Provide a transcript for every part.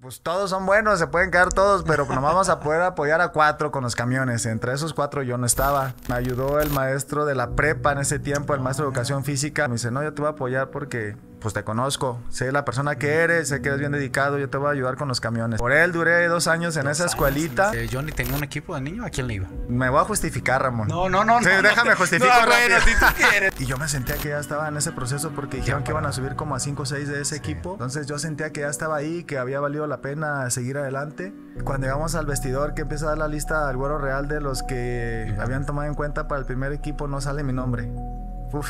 Pues todos son buenos, se pueden quedar todos, pero pues, no vamos a poder apoyar a cuatro con los camiones. Entre esos cuatro yo no estaba. Me ayudó el maestro de la prepa en ese tiempo, el maestro de educación física. Me dice, no, yo te voy a apoyar porque pues te conozco, sé la persona que eres, sé que eres bien dedicado, yo te voy a ayudar con los camiones. Por él duré dos años en esa escuelita. yo ni tengo un equipo de niño, ¿a quién le iba? Me voy a justificar, Ramón. No, no, no. déjame justificar. bueno, si tú quieres. Y yo me sentía que ya estaba en ese proceso porque dijeron que iban a subir como a 5 o 6 de ese equipo. Entonces yo sentía que ya estaba ahí, que había valido la pena seguir adelante. Cuando llegamos al vestidor, que empieza a dar la lista del güero real de los que habían tomado en cuenta para el primer equipo, no sale mi nombre. Uf,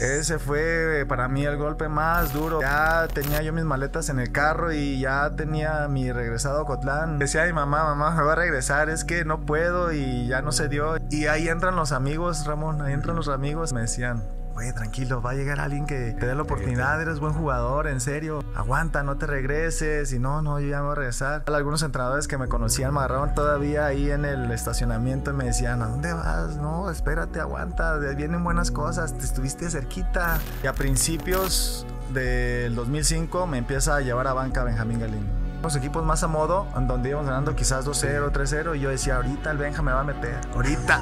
ese fue eh, para mí el golpe más duro. Ya tenía yo mis maletas en el carro y ya tenía mi regresado a Cotlán. Decía mi mamá, mamá, me va a regresar, es que no puedo y ya no se dio. Y ahí entran los amigos, Ramón, ahí entran los amigos, me decían, güey, tranquilo, va a llegar alguien que te dé la oportunidad, eres buen jugador, en serio, aguanta, no te regreses. Y no, no, yo ya me voy a regresar. Algunos entrenadores que me conocían me todavía ahí en el estacionamiento y me decían, ¿a dónde vas? No, espérate, aguanta, vienen buenas cosas, te estuviste cerquita. Y a principios del 2005 me empieza a llevar a banca Benjamín Galindo los equipos más a modo, donde íbamos ganando quizás 2-0, 3-0, y yo decía, ahorita el Benja me va a meter, ahorita.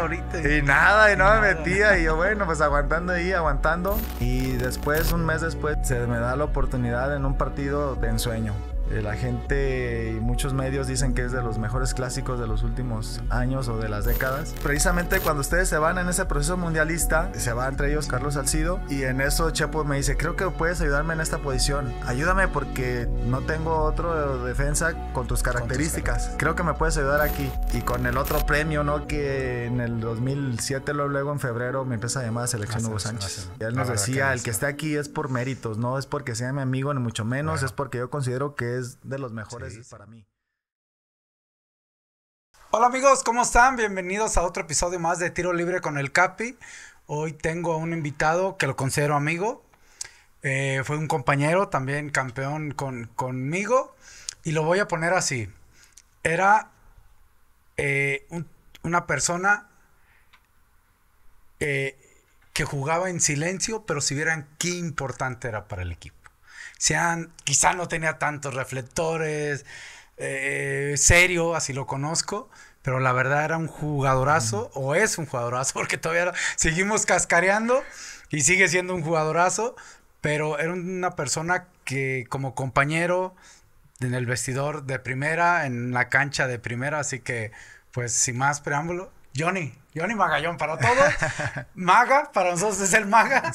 ahorita. Y nada, y no me metía, y yo, bueno, pues aguantando ahí, aguantando. Y después, un mes después, se me da la oportunidad en un partido de ensueño. Eh, la gente y muchos medios dicen que es de los mejores clásicos de los últimos años o de las décadas. Precisamente cuando ustedes se van en ese proceso mundialista, se va entre ellos Carlos Salcido y en eso Chepo me dice, creo que puedes ayudarme en esta posición. Ayúdame porque no tengo otro defensa con tus características. Creo que me puedes ayudar aquí. Y con el otro premio, ¿no? Que en el 2007, luego en febrero, me empieza a llamar a Selección ah, Hugo Sánchez. Y él nos ah, decía, el que está aquí es por méritos, no es porque sea mi amigo ni mucho menos, es porque yo considero que es de los mejores para mí. Hola amigos, ¿cómo están? Bienvenidos a otro episodio más de Tiro Libre con el Capi. Hoy tengo a un invitado que lo considero amigo. Eh, fue un compañero, también campeón con, conmigo. Y lo voy a poner así. Era eh, una persona eh, que jugaba en silencio, pero si vieran qué importante era para el equipo sean, quizá no tenía tantos reflectores, eh, serio, así lo conozco, pero la verdad era un jugadorazo, o es un jugadorazo, porque todavía seguimos cascareando y sigue siendo un jugadorazo, pero era una persona que como compañero en el vestidor de primera, en la cancha de primera, así que pues sin más preámbulo, Johnny, Johnny Magallón para todos. Maga, para nosotros es el Maga.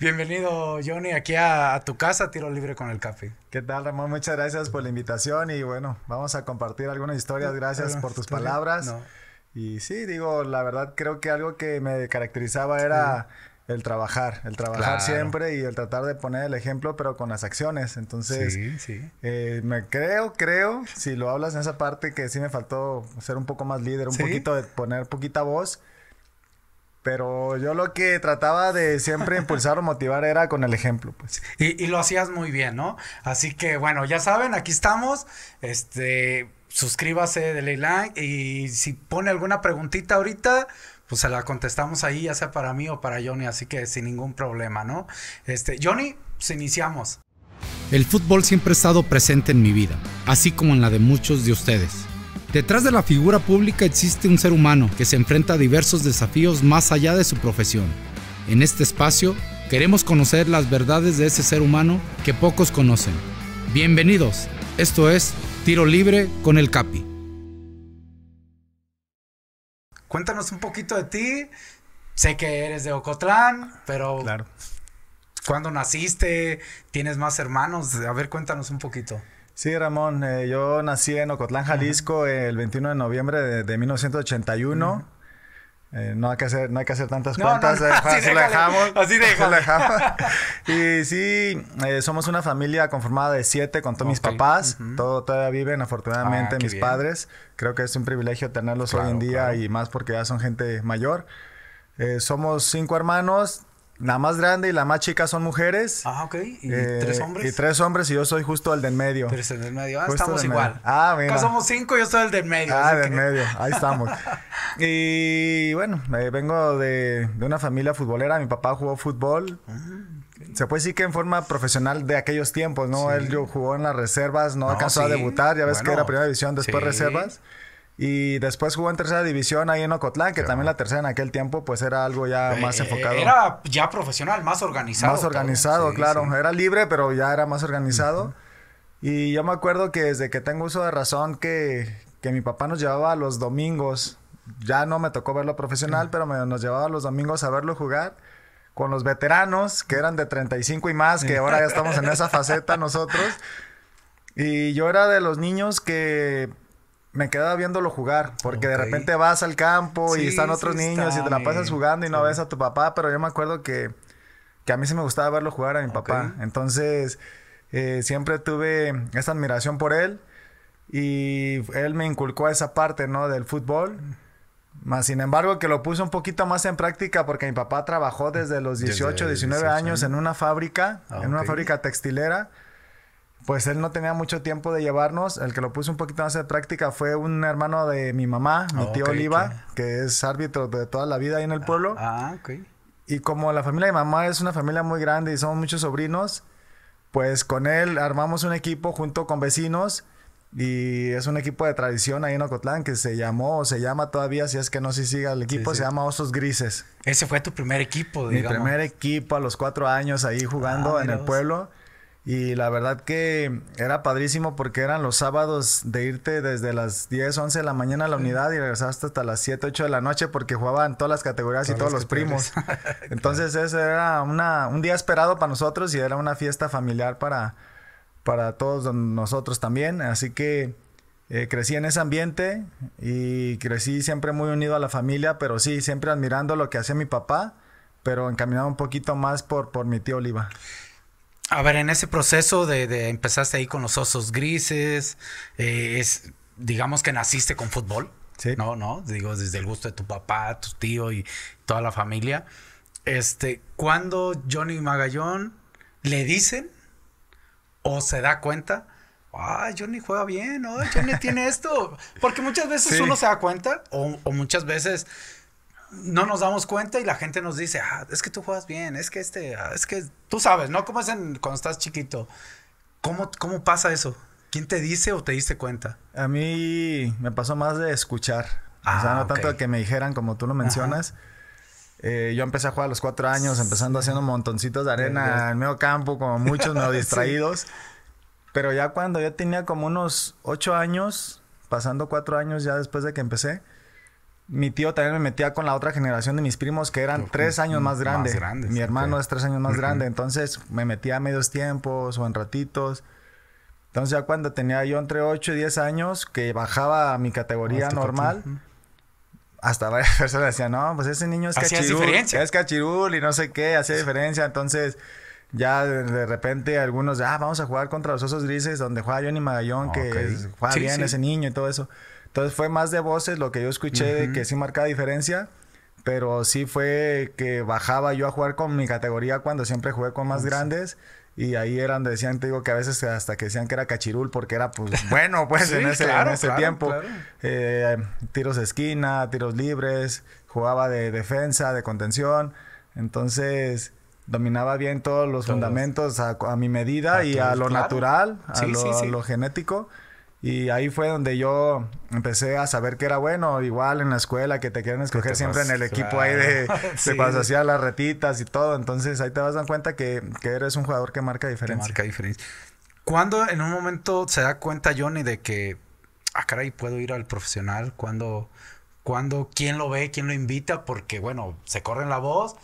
Bienvenido, Johnny, aquí a, tu casa, Tiro Libre con el Café. ¿Qué tal, Ramón? Muchas gracias por la invitación y bueno, vamos a compartir algunas historias. Gracias por tus palabras. Y sí, digo, la verdad creo que algo que me caracterizaba era el trabajar, el trabajar siempre y el tratar de poner el ejemplo, pero con las acciones. Entonces, eh, me creo, creo, si lo hablas en esa parte que sí me faltó ser un poco más líder, un poquito de poner poquita voz. Pero yo lo que trataba de siempre impulsar o motivar era con el ejemplo, pues. Y, lo hacías muy bien, ¿no? Así que bueno, ya saben, aquí estamos. Este, suscríbase de like y si pone alguna preguntita ahorita, pues se la contestamos ahí, ya sea para mí o para Johnny, así que sin ningún problema, ¿no? Este, Johnny, pues, iniciamos. El fútbol siempre ha estado presente en mi vida, así como en la de muchos de ustedes. Detrás de la figura pública existe un ser humano que se enfrenta a diversos desafíos más allá de su profesión. En este espacio queremos conocer las verdades de ese ser humano que pocos conocen. Bienvenidos, esto es Tiro Libre con el Capi cuéntanos un poquito de ti. Sé que eres de Ocotlán, pero claro. ¿cuándo naciste? ¿Tienes más hermanos? A ver, cuéntanos un poquito. Sí, Ramón, eh, yo nací en Ocotlán, Jalisco, el 21 de noviembre de, 1981. Eh, no, hay que hacer, no hay que hacer tantas cuentas, así, dejamos, y sí, eh, somos una familia conformada de siete con todos mis papás. todavía viven, afortunadamente, ah, mis padres. Creo que es un privilegio tenerlos hoy en día y más porque ya son gente mayor. Eh, somos cinco hermanos, la más grande y la más chica son mujeres. Ah, ok. ¿Y eh, tres hombres? Y tres hombres y yo soy justo el del medio. Pero el medio. Ah, estamos igual. Ah, mira. somos cinco, yo soy el del medio. Ah, del medio. Ahí estamos. y bueno, eh, vengo de, una familia futbolera. Mi papá jugó fútbol. Ah, se puede decir que en forma profesional de aquellos tiempos, ¿no? Él, Él jugó en las reservas, no, alcanzó a debutar, ya ves que era primera división, después reservas. Y después jugó en tercera división ahí en Ocotlán, que también la tercera en aquel tiempo pues era algo ya eh, más enfocado. Era ya profesional, más organizado. Más organizado, claro. Era libre, pero ya era más organizado. Y yo me acuerdo que desde que tengo uso de razón que, que mi papá nos llevaba los domingos. Ya no me tocó verlo profesional, mm. pero nos llevaba los domingos a verlo jugar con los veteranos, que eran de 35 y más, que ahora ya estamos en esa faceta nosotros. Y yo era de los niños que me quedaba viéndolo jugar, porque de repente vas al campo y están otros niños y te la pasas jugando y no ves a tu papá, pero yo me acuerdo que, a mí se me gustaba verlo jugar a mi papá. Entonces, eh, siempre tuve esa admiración por él y él me inculcó esa parte, ¿no? Del fútbol. Más sin embargo, que lo puse un poquito más en práctica porque mi papá trabajó desde los 18, 19 años en una fábrica, en una fábrica textilera pues él no tenía mucho tiempo de llevarnos. El que lo puso un poquito más de práctica fue un hermano de mi mamá, mi ah, tío Oliva, que es árbitro de toda la vida ahí en el ah, pueblo. Ah, Y como la familia de mamá es una familia muy grande y somos muchos sobrinos, pues con él armamos un equipo junto con vecinos. Y es un equipo de tradición ahí en Ocotlán que se llamó o se llama todavía, si es que no se siga el equipo, se llama Osos Grises. Ese fue tu primer equipo, digamos. Mi primer equipo a los cuatro años ahí jugando ah, en el pueblo. Y la verdad que era padrísimo porque eran los sábados de irte desde las 10, 11 de la mañana a la unidad y regresaste hasta las 7, 8 de la noche porque jugaban todas las categorías y todos los primos. Entonces ese era un día esperado para nosotros y era una fiesta familiar para, para todos nosotros también. Así que eh, crecí en ese ambiente y crecí siempre muy unido a la familia, pero sí, siempre admirando lo que hacía mi papá, pero encaminado un poquito más por, por mi tío Oliva. A ver, en ese proceso de, empezaste ahí con los osos grises, eh, digamos que naciste con fútbol. No, no, digo, desde el gusto de tu papá, tu tío y toda la familia. Este, cuando Johnny Magallón le dicen o se da cuenta, ah, Johnny juega bien, no, Johnny tiene esto. Porque muchas veces uno se da cuenta o muchas veces no nos damos cuenta y la gente nos dice, ah, es que tú juegas bien, es que este, ah, es que tú sabes, ¿no? ¿Cómo es en, cuando estás chiquito? ¿Cómo, ¿Cómo pasa eso? ¿Quién te dice o te diste cuenta? A mí me pasó más de escuchar. o sea, ah, no tanto de que me dijeran como tú lo mencionas. Eh, yo empecé a jugar a los cuatro años, empezando haciendo montoncitos de arena en en medio campo, como muchos medio distraídos. Pero ya cuando yo tenía como unos ocho años, pasando cuatro años ya después de que empecé, mi tío también me metía con la otra generación de mis primos que eran tres años más grandes, mi hermano es tres años más grande, entonces me metía a medios tiempos o en ratitos. Entonces ya cuando tenía yo entre 8 y 10 años que bajaba a mi categoría normal, hasta varias personas decían, no, pues ese niño es cachirul, es cachirul y no sé qué, hacía diferencia. Entonces ya de, repente algunos, ah, vamos a jugar contra los Osos Grises donde juega Johnny Magallón, que juega bien ese niño y todo eso. Entonces fue más de voces lo que yo escuché que sí marcaba diferencia. Pero sí fue que bajaba yo a jugar con mi categoría cuando siempre jugué con más ah, grandes. Y ahí eran, decían, te digo que a veces hasta que decían que era cachirul porque era pues bueno, pues en ese, tiempo. Eh, tiros de esquina, tiros libres, jugaba de defensa, de contención. Entonces dominaba bien todos los fundamentos a, mi medida y a lo natural, a lo genético. Y ahí fue donde yo empecé a saber que era bueno, igual en la escuela, que te quieren escoger siempre en el equipo ahí de, se pasas así hacía las retitas y todo. Entonces ahí te vas a dar cuenta que, que eres un jugador que marca diferencia. marca diferencia. ¿Cuándo en un momento se da cuenta Johnny de que, ah, caray, puedo ir al profesional? ¿Cuándo, cuando quién lo ve, quién lo invita, porque bueno, se corren la voz.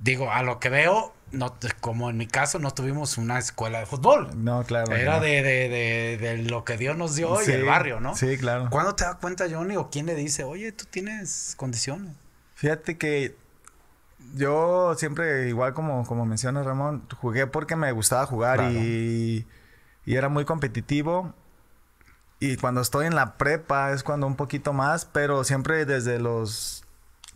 Digo, a lo que veo, no, como en mi caso, no tuvimos una escuela de fútbol. No, claro. Era De, lo que Dios nos dio y el barrio, ¿no? Sí, claro. ¿Cuándo te da cuenta, Johnny, o quién le dice, oye, tú tienes condiciones? Fíjate que yo siempre, igual como, como mencionas, Ramón, jugué porque me gustaba jugar y, y era muy competitivo. Y cuando estoy en la prepa es cuando un poquito más, pero siempre desde los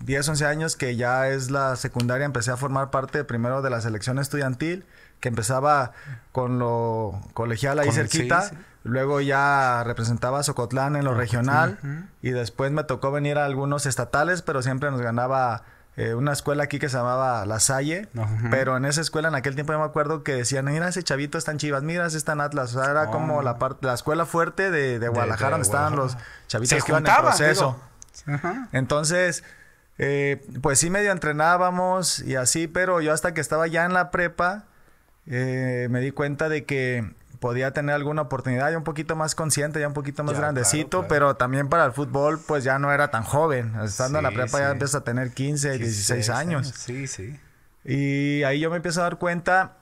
10, 11 años que ya es la secundaria, empecé a formar parte primero de la selección estudiantil, que empezaba con lo colegial ahí cerquita, luego ya representaba a Socotlán en lo regional y después me tocó venir a algunos estatales, pero siempre nos ganaba eh, una escuela aquí que se llamaba La Salle, pero en esa escuela en aquel tiempo yo me acuerdo que decían, mira ese chavito están Chivas, mira ese está Atlas, o sea, era como oh. la parte, la escuela fuerte de, Guadalajara donde estaban los chavitos que iban en proceso. Entonces, eh, pues sí medio entrenábamos y así, pero yo hasta que estaba ya en la prepa, eh, me di cuenta de que podía tener alguna oportunidad ya un poquito más consciente, ya un poquito más grandecito, pero también para el fútbol pues ya no era tan joven. Estando en la prepa ya empiezo a tener 15, 16 años. Sí, sí. Y ahí yo me empiezo a dar cuenta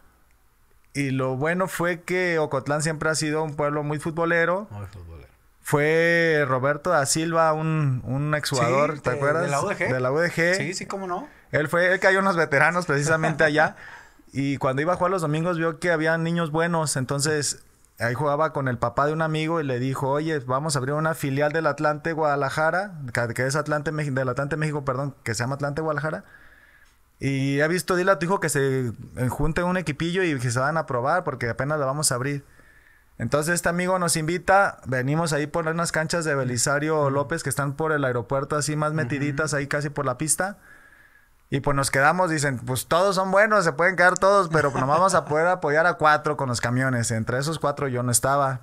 y lo bueno fue que Ocotlán siempre ha sido un pueblo muy futbolero. Muy futbolero. Fue Roberto da Silva, un, un exjugador, ¿te acuerdas? De la UDG. Sí, sí, cómo no. Él fue, él cayó unos veteranos precisamente allá. Y cuando iba a jugar los domingos vio que había niños buenos. Entonces, ahí jugaba con el papá de un amigo y le dijo, oye, vamos a abrir una filial del Atlante Guadalajara, que es Atlante, del Atlante México, perdón, que se llama Atlante Guadalajara. Y ha visto, dile a tu hijo que se eh, junte un equipillo y que se van a probar porque apenas la vamos a abrir. Entonces este amigo nos invita, venimos ahí por unas canchas de Belisario López que están por el aeropuerto así más metiditas, ahí casi por la pista. Y pues nos quedamos, dicen, pues todos son buenos, se pueden quedar todos, pero pues, nos vamos a poder apoyar a cuatro con los camiones. Entre esos cuatro yo no estaba.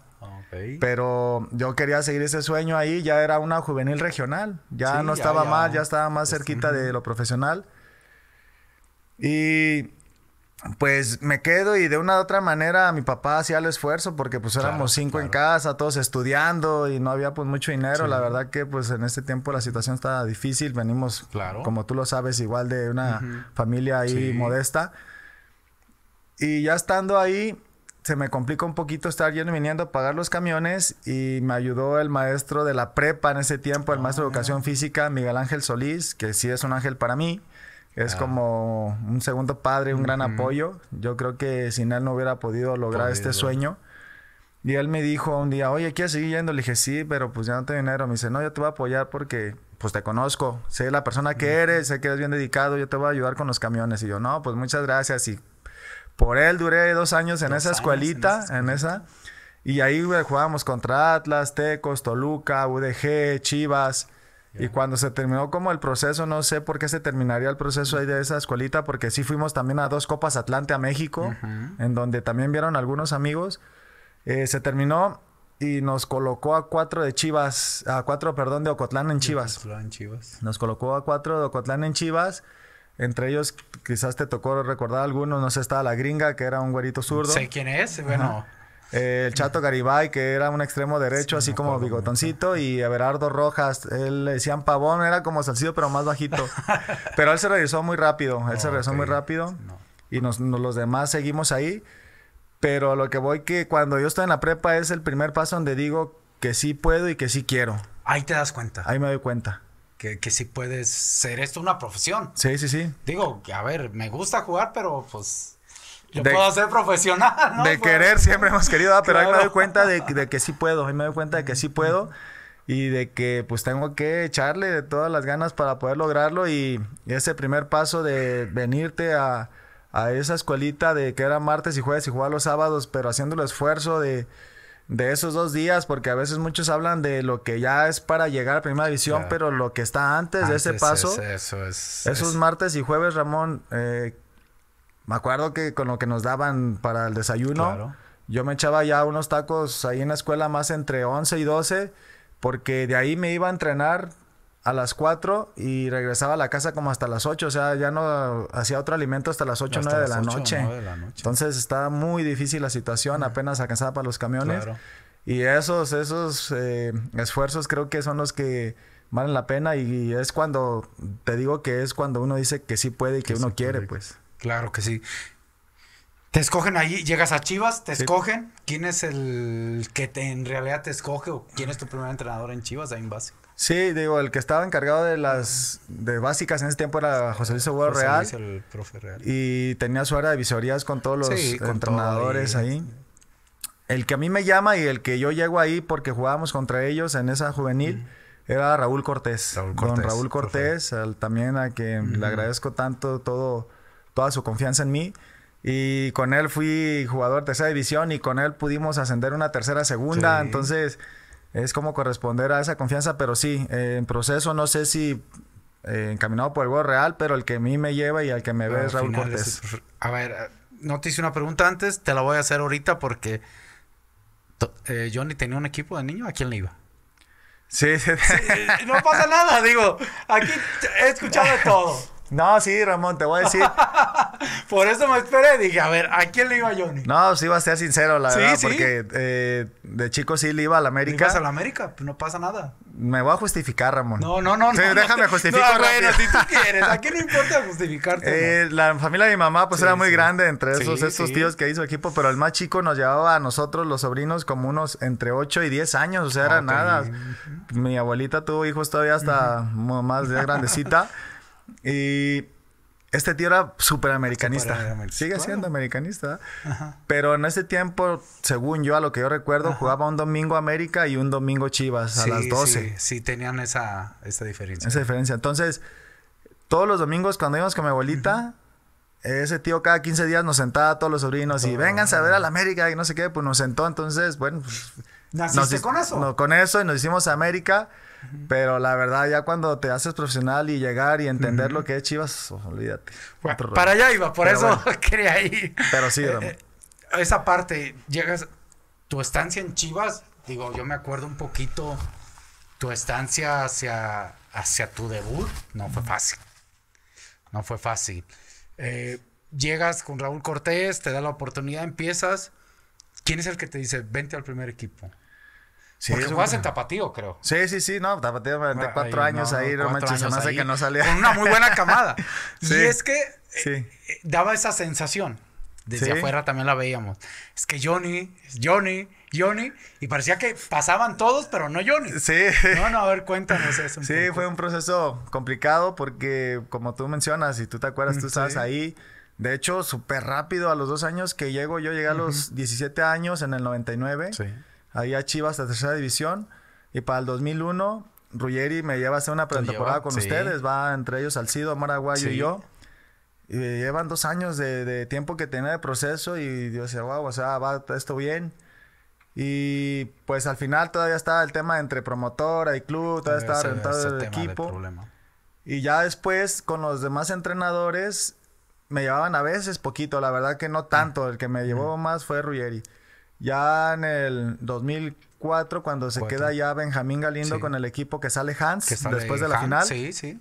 Pero yo quería seguir ese sueño ahí, ya era una juvenil regional, ya no estaba mal ya. estaba más pues, cerquita de lo profesional. Y pues me quedo y de una u otra manera mi papá hacía el esfuerzo porque pues éramos cinco en casa, todos estudiando y no había pues mucho dinero. La verdad que pues en este tiempo la situación estaba difícil, venimos, como tú lo sabes, igual de una familia ahí modesta. Y ya estando ahí, se me complica un poquito estar yendo y viniendo a pagar los camiones y me ayudó el maestro de la prepa en ese tiempo, el ah, maestro de educación física, Miguel Ángel Solís, que sí es un ángel para mí. Es ah. como un segundo padre, un gran apoyo. Yo creo que sin él no hubiera podido lograr este sueño. Y él me dijo un día, oye, ¿quieres seguir yendo? Le dije, sí, pero pues ya no tengo dinero. Me dice, no, yo te voy a apoyar porque pues te conozco. Sé la persona que eres, sé que eres bien dedicado, yo te voy a ayudar con los camiones. Y yo, no, pues muchas gracias. Y por él duré dos años en esa escuelita, en, esa. Y ahí jugábamos contra Atlas, Tecos, Toluca, UDG, Chivas. Y cuando se terminó como el proceso, no sé por qué se terminaría el proceso ahí de esa escuelita, porque sí fuimos también a dos Copas Atlante a México, en donde también vieron algunos amigos. Eh, se terminó y nos colocó a cuatro de Chivas, a cuatro, perdón, de Ocotlán en Chivas. Ocotlán, Chivas. Nos colocó a cuatro de Ocotlán en Chivas. Entre ellos, quizás te tocó recordar algunos, no sé, estaba la gringa, que era un güerito zurdo. Sé quién es, bueno el Chato Garibay, que era un extremo derecho, así como bigotoncito, y Everardo Rojas, él le decían pavón, era como salcido, pero más bajito. pero él se regresó muy rápido, él se regresó muy rápido, y los demás seguimos ahí. Pero lo que voy que cuando yo estoy en la prepa es el primer paso donde digo que sí puedo y que sí quiero. Ahí te das cuenta. Ahí me doy cuenta. Que, que sí puedes ser esto una profesión. Sí, sí, sí. Digo, a ver, me gusta jugar, pero pues yo de, puedo ser profesional. De querer siempre hemos querido, ah, pero ahí me doy cuenta de, que sí puedo, ahí me doy cuenta de que sí puedo y de que pues tengo que echarle de todas las ganas para poder lograrlo y, ese primer paso de venirte a, esa escuelita de que era martes y jueves y jugar los sábados, pero haciendo el esfuerzo de, esos dos días, porque a veces muchos hablan de lo que ya es para llegar a primera división, pero lo que está antes, de ese paso, es, eso es, esos martes y jueves, Ramón, eh, me acuerdo que con lo que nos daban para el desayuno, yo me echaba ya unos tacos ahí en la escuela más entre 11 y 12, porque de ahí me iba a entrenar a las 4 y regresaba a la casa como hasta las 8, o sea, ya no hacía otro alimento hasta las 8 o 9, de la noche. Entonces estaba muy difícil la situación, apenas alcanzaba para los camiones. Y esos, esos eh, esfuerzos creo que son los que valen la pena y, es cuando, te digo que es cuando uno dice que sí puede y que, uno quiere, pues. Claro que sí. Te escogen ahí, llegas a Chivas, te escogen. ¿Quién es el que en realidad te escoge o quién es tu primer entrenador en Chivas ahí en base? Sí, digo, el que estaba encargado de las de básicas en ese tiempo era José Luis Seguro Real. el profe Real. Y tenía su área de visorías con todos los entrenadores ahí. El que a mí me llama y el que yo llego ahí porque jugábamos contra ellos en esa juvenil. era Raúl Cortés. Con Raúl Cortés, también a quien le agradezco tanto todo toda su confianza en mí. Y con él fui jugador de tercera división y con él pudimos ascender una tercera segunda. Entonces, es como corresponder a esa confianza, pero sí, en proceso no sé si eh, encaminado por el gol real, pero el que a mí me lleva y al que me ve es Raúl Cortés. a ver, no te hice una pregunta antes, te la voy a hacer ahorita porque ...yo eh, ni tenía un equipo de niño, ¿a quién le iba? no pasa nada, digo, aquí he escuchado todo. No, sí, Ramón, te voy a decir. Por eso me esperé. Dije, a ver, ¿a quién le iba Johnny? No, sí, iba a ser sincero, la verdad, porque eh, de chico sí le iba a la América. ¿Le a América? Pues no pasa nada. Me voy a justificar, Ramón. No, no, no. déjame justificar. ¿A quién le importa justificarte? Eh, la familia de mi mamá, pues era muy grande entre esos, tíos que hizo equipo, pero el más chico nos llevaba a nosotros, los sobrinos, como unos entre 8 y 10 años, o sea, era nada. Mi abuelita tuvo hijos todavía hasta más grandecita. Y este tío era súper americanista. Sigue siendo americanista. Pero en ese tiempo, según yo, a lo que yo recuerdo, jugaba un domingo América y un domingo Chivas a las 12. Sí, sí tenían esa, esa, diferencia. Esa diferencia. Entonces, todos los domingos cuando íbamos con mi abuelita, ese tío cada 15 días nos sentaba a todos los sobrinos y vénganse a ver a la América y no sé qué, pues nos sentó. Entonces, bueno. Pues, ¿Naciste con eso? No, con eso y nos hicimos América. Pero la verdad, ya cuando te haces profesional y llegar y entender lo que es Chivas, pues, olvídate. para allá iba, por eso quería ir. Pero sí, eh, eh, esa parte, llegas, tu estancia en Chivas, digo, yo me acuerdo un poquito tu estancia hacia, hacia tu debut, no fue fácil. No fue fácil. Eh, llegas con Raúl Cortés, te da la oportunidad, empiezas. ¿Quién es el que te dice, vente al primer equipo? Sí, Porque en Tapatío, creo. Sí, sí, sí, no, Tapatío me ah, cuatro años ahí, no manches, se que no salía. Con una muy buena camada. sí, y es que eh, eh, daba esa sensación. Desde afuera también la veíamos. Es que Johnny, Johnny, Johnny, y parecía que pasaban todos, pero no Johnny. Sí. No, no, a ver, cuéntanos eso. Sí, fue un proceso complicado porque, como tú mencionas, y tú te acuerdas, tú estabas ahí. De hecho, súper rápido, a los dos años que llego, yo llegué a los 17 años en el 99. Sí a Chivas a tercera división. Y para el 2001, Ruggeri me lleva a hacer una pretemporada con ustedes. Va entre ellos Alcido, Maraguayo y yo. Y llevan dos años de, tiempo que tenía de proceso. Y yo decía, wow, o sea, va esto bien. Y pues al final todavía estaba el tema entre promotora y club, todavía estaba rentado el equipo. Y ya después con los demás entrenadores me llevaban a veces poquito, la verdad que no tanto, el que me llevó más fue Ruggeri. Ya en el 2004, cuando se queda ya Benjamín Galindo con el equipo que sale Hans después de la final. Sí, sí.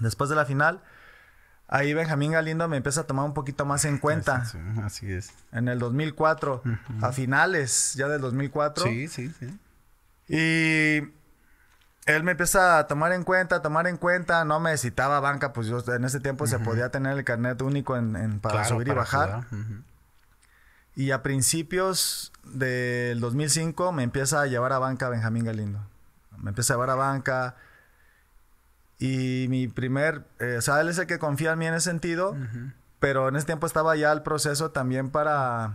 Después de la final, ahí Benjamín Galindo me empieza a tomar un poquito más en cuenta. así es. En el 2004, a finales ya del 2004. Sí, sí, sí. Y él me empieza a tomar en cuenta, tomar en cuenta, no me citaba banca, pues yo en ese tiempo se podía tener el carnet único para subir y bajar. Y a principios del 2005 me empieza a llevar a banca Benjamín Galindo. Me empieza a llevar a banca. Y mi primer, eh, o sea, él es el que confía en mí en ese sentido, pero en ese tiempo estaba ya el proceso también para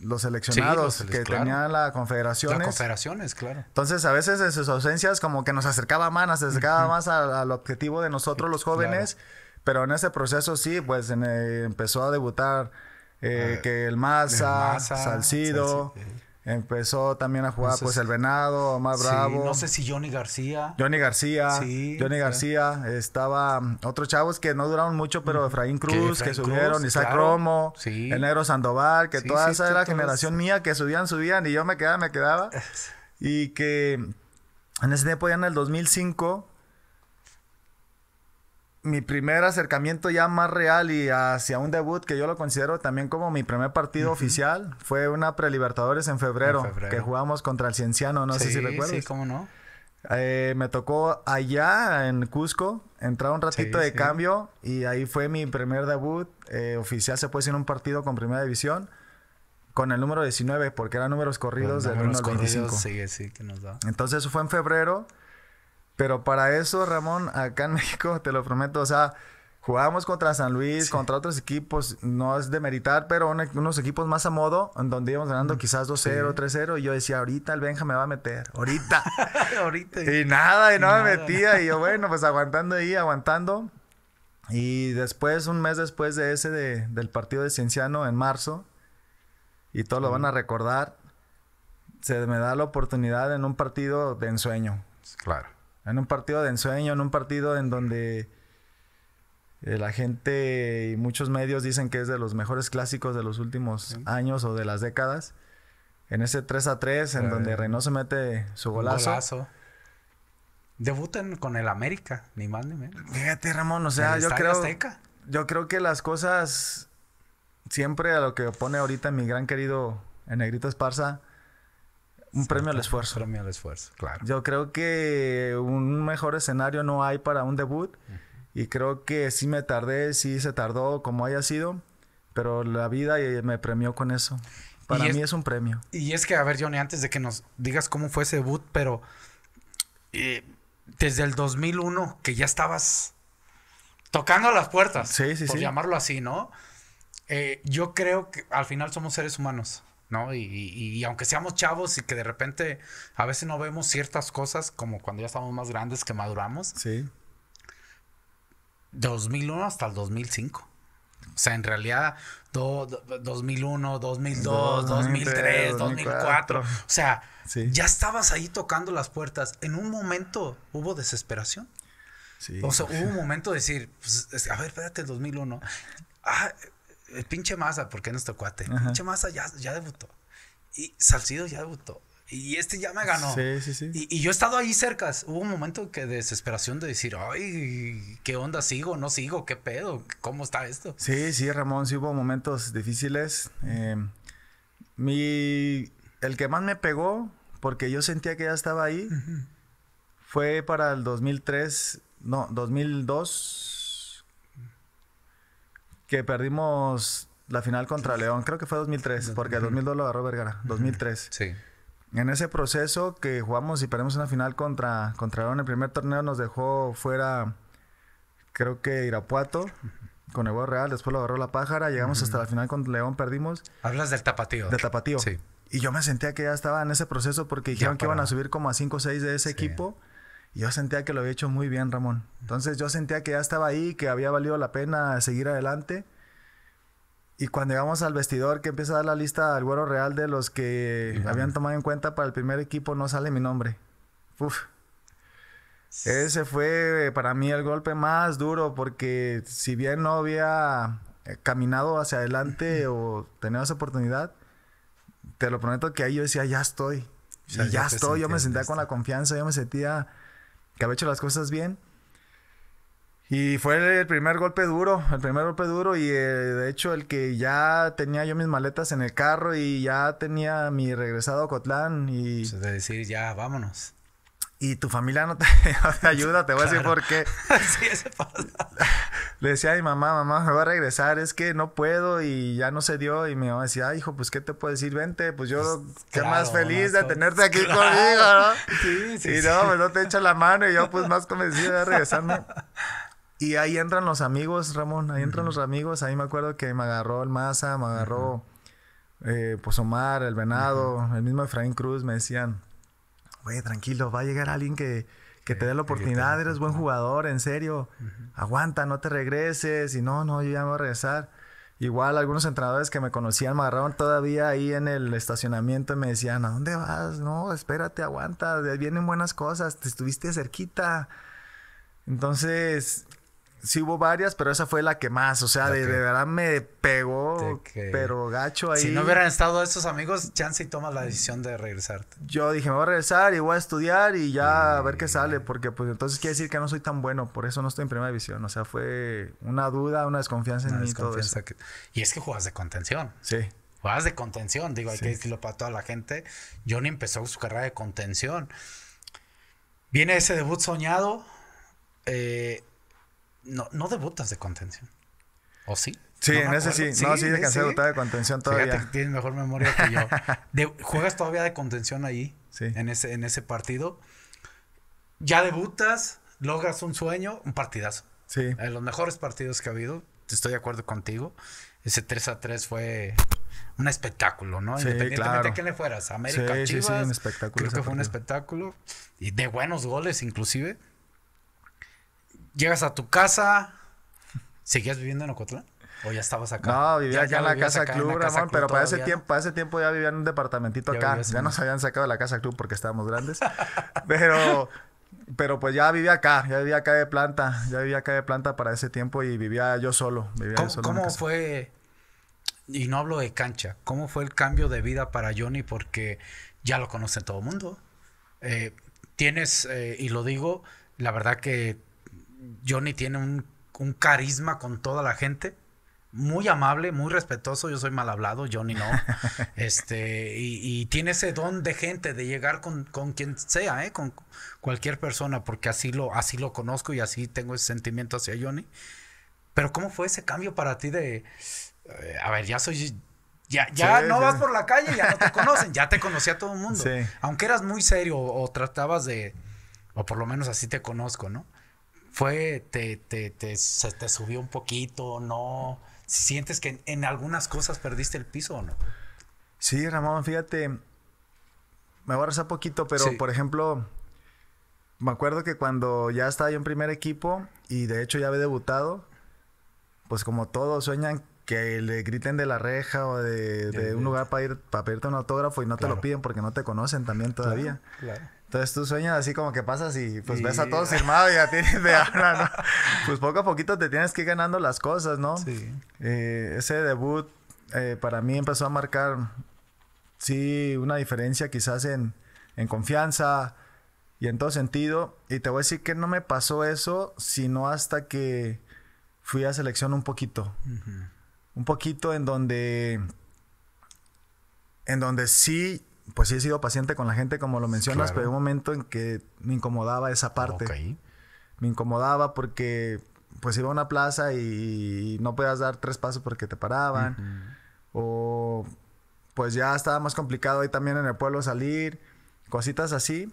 los seleccionados que tenía tenían la confederaciones. confederaciones, claro. Entonces, a veces en sus ausencias como que nos acercaba más, nos acercaba más al objetivo de nosotros los jóvenes, pero en ese proceso sí, pues eh, empezó a debutar eh, ah, que el Maza, Salcido. Empezó también a jugar, pues, pues el Venado, más Bravo. No sé si Johnny García. Johnny García. Johnny García. Estaba mm, otros chavos que no duraron mucho, pero Efraín Cruz, que subieron, Isaac Romo, el Negro Sandoval, que toda esa era generación mía que subían, subían y yo me quedaba, me quedaba. Y que en ese tiempo, ya en el 2005, mi primer acercamiento ya más real y hacia un debut que yo lo considero también como mi primer partido oficial fue una prelibertadores en febrero, que jugamos contra el Cienciano, no sé si recuerdas. Sí, cómo no. Eh, me tocó allá en Cusco, entrar un ratito de cambio y ahí fue mi primer debut eh, oficial, se puede decir, en un partido con Primera División con el número 19 porque eran números corridos del 1 al 25. Entonces eso fue en febrero. Pero para eso, Ramón, acá en México, te lo prometo, o sea, jugábamos contra San Luis, contra otros equipos, no es de meritar, pero unos equipos más a modo, en donde íbamos ganando mm, quizás 2-0, 3-0, y yo decía, ahorita el Benja me va a meter, ahorita. ahorita. Y nada, y no me metía, y yo, bueno, pues aguantando ahí, aguantando. Y después, un mes después de ese del partido de Cienciano, en marzo, y todos lo van a recordar, se me da la oportunidad en un partido de ensueño. Claro en un partido de ensueño, en un partido en donde eh, la gente y muchos medios dicen que es de los mejores clásicos de los últimos años o de las décadas. En ese 3 a 3, en donde pues, donde Reynoso mete su golazo. golazo. Debutan con el América, ni más ni menos. Fíjate, Ramón, o sea, yo creo. Yo creo que las cosas. Siempre a lo que pone ahorita mi gran querido Negrito Esparza. Un premio al esfuerzo. Un premio al esfuerzo, claro. Yo creo que un mejor escenario no hay para un debut. Y creo que sí me tardé, sí se tardó, como haya sido. Pero la vida eh, me premió con eso. Para mí es, un premio. Y es que, a ver, Johnny, antes de que nos digas cómo fue ese debut, pero eh, desde el 2001, que ya estabas tocando las puertas. Sí, sí, por llamarlo así, ¿no? Eh, yo creo que al final somos seres humanos. ¿no? Y, aunque seamos chavos y que de repente a veces no vemos ciertas cosas, como cuando ya estamos más grandes que maduramos. Sí. 2001 hasta el 2005. O sea, en realidad, 2001, 2002, 2003, 2004. O sea, ya estabas ahí tocando las puertas. En un momento hubo desesperación. Sí. O sea, hubo un momento de decir, pues, a ver, espérate, el 2001. Ah, el eh, pinche Massa, porque no nuestro cuate. Pinche masa ya, debutó. Y Salcido ya debutó. Y este ya me ganó. Sí, sí, sí. Y, yo he estado ahí cerca, Hubo un momento que de desesperación de decir, ay, ¿qué onda? ¿Sigo? ¿No sigo? ¿Qué pedo? ¿Cómo está esto? Sí, sí, Ramón, sí hubo momentos difíciles. Eh, mi, el que más me pegó, porque yo sentía que ya estaba ahí, fue para el 2003, no, 2002 que perdimos la final contra León, creo que fue 2003, porque el 2002 lo agarró Vergara, 2003. Sí. En ese proceso que jugamos y perdimos una final contra, contra León, el primer torneo nos dejó fuera, creo que Irapuato, con el Real, después lo agarró la pájara, llegamos hasta la final con León, perdimos. Hablas del tapatío. Del tapatío. Sí. Y yo me sentía que ya estaba en ese proceso porque dijeron que iban a subir como a 5 o 6 de ese equipo yo sentía que lo había hecho muy bien, Ramón. Entonces yo sentía que ya estaba ahí, que había valido la pena seguir adelante. Y cuando llegamos al vestidor, que empieza a dar la lista del güero real de los que habían tomado en cuenta para el primer equipo, no sale mi nombre. Uf. Ese fue para mí el golpe más duro, porque si bien no había eh, caminado hacia adelante o tenido esa oportunidad, te lo prometo que ahí yo decía, ya estoy. ya estoy, yo me sentía con la confianza, yo me sentía que había hecho las cosas bien. Y fue el primer golpe duro, el primer golpe duro y eh, de hecho el que ya tenía yo mis maletas en el carro y ya tenía mi regresado a Cotlán y... Pues, de decir, ya, vámonos y tu familia no te, ayuda, te voy a decir por qué. sí, Le decía a mi mamá, mamá, me voy a regresar, es que no puedo y ya no se dio. Y mi mamá decía, hijo, pues qué te puedo decir, vente, pues yo, pues, qué más feliz de tenerte aquí conmigo, ¿no? Sí, sí. Y no, pues no te echo la mano y yo, pues más convencido de regresarme. Y ahí entran los amigos, Ramón, ahí entran los amigos. Ahí me acuerdo que me agarró el Maza, me agarró, eh, pues Omar, el Venado, el mismo Efraín Cruz, me decían Oye, tranquilo, va a llegar alguien que, te dé la oportunidad, eres buen jugador, en serio, aguanta, no te regreses, y no, no, yo ya me voy a regresar. Igual algunos entrenadores que me conocían me agarraron todavía ahí en el estacionamiento y me decían, ¿a dónde vas? No, espérate, aguanta, vienen buenas cosas, te estuviste cerquita. Entonces, sí hubo varias, pero esa fue la que más, o sea, de, verdad me pegó, pero gacho ahí. Si no hubieran estado esos amigos, chance y tomas la decisión de regresarte. Yo dije, me voy a regresar y voy a estudiar y ya a ver qué mm. sale, porque pues entonces quiere decir que no soy tan bueno, por eso no estoy en primera división, o sea, fue una duda, una desconfianza en mí y Y es que juegas de contención. Sí. Juegas de contención, digo, hay que decirlo para toda la gente. Johnny empezó su carrera de contención. Viene ese debut soñado. Eh, no, no debutas de contención. ¿O sí? Sí, en ese sí. sí. No, sí, que has debutar de contención todavía. tienes mejor memoria que yo. ¿Juegas todavía de contención ahí? En ese, en ese partido. Ya debutas, logras un sueño, un partidazo. Sí. De los mejores partidos que ha habido. Estoy de acuerdo contigo. Ese 3 a 3 fue un espectáculo, ¿no? Independientemente de quién le fueras. América sí, Chivas. Sí, sí, un espectáculo. Creo que fue un espectáculo. Y de buenos goles, inclusive llegas a tu casa. ¿Seguías viviendo en Ocotlán? ¿O ya estabas acá? No, vivía ya, en, la casa club, pero para ese, tiempo, para ese tiempo ya vivía en un departamentito acá. Ya nos habían sacado de la Casa Club porque estábamos grandes. pero, pero pues ya vivía acá, ya vivía acá de planta, ya vivía acá de planta para ese tiempo y vivía yo solo. ¿Cómo, fue? Y no hablo de cancha, ¿cómo fue el cambio de vida para Johnny? Porque ya lo conoce todo el mundo. Eh, tienes, eh, y lo digo, la verdad que Johnny tiene un, carisma con toda la gente muy amable, muy respetuoso. Yo soy mal hablado, Johnny no. este, y, tiene ese don de gente, de llegar con, quien sea, ¿eh? con cualquier persona, porque así lo, así lo conozco y así tengo ese sentimiento hacia Johnny. Pero, ¿cómo fue ese cambio para ti de. Eh, a ver, ya soy. Ya, no vas por la calle, ya no te conocen, ya te conocía todo el mundo. Aunque eras muy serio o tratabas de. O por lo menos así te conozco, ¿no? fue, te, te, se te subió un poquito, ¿no? ¿Sientes que en, algunas cosas perdiste el piso o no? Sí, Ramón, fíjate, me voy a poquito, pero por ejemplo, me acuerdo que cuando ya estaba yo en primer equipo y de hecho ya había debutado, pues como todos sueñan que le griten de la reja o de, un lugar para ir para pedirte un autógrafo y no te lo piden porque no te conocen también todavía. claro. Entonces tú sueñas así como que pasas y pues ves a todos firmados y ya tienes de ahora, ¿no? Pues poco a poquito te tienes que ir ganando las cosas, ¿no? Sí. Eh, ese debut eh, para mí empezó a marcar, sí, una diferencia quizás en, confianza y en todo sentido. Y te voy a decir que no me pasó eso, sino hasta que fui a selección un poquito. Un poquito en donde... En donde sí pues sí he sido paciente con la gente, como lo mencionas, pero hubo un momento en que me incomodaba esa parte. Me incomodaba porque pues iba a una plaza y, no podías dar tres pasos porque te paraban. O pues ya estaba más complicado ahí también en el pueblo salir, cositas así.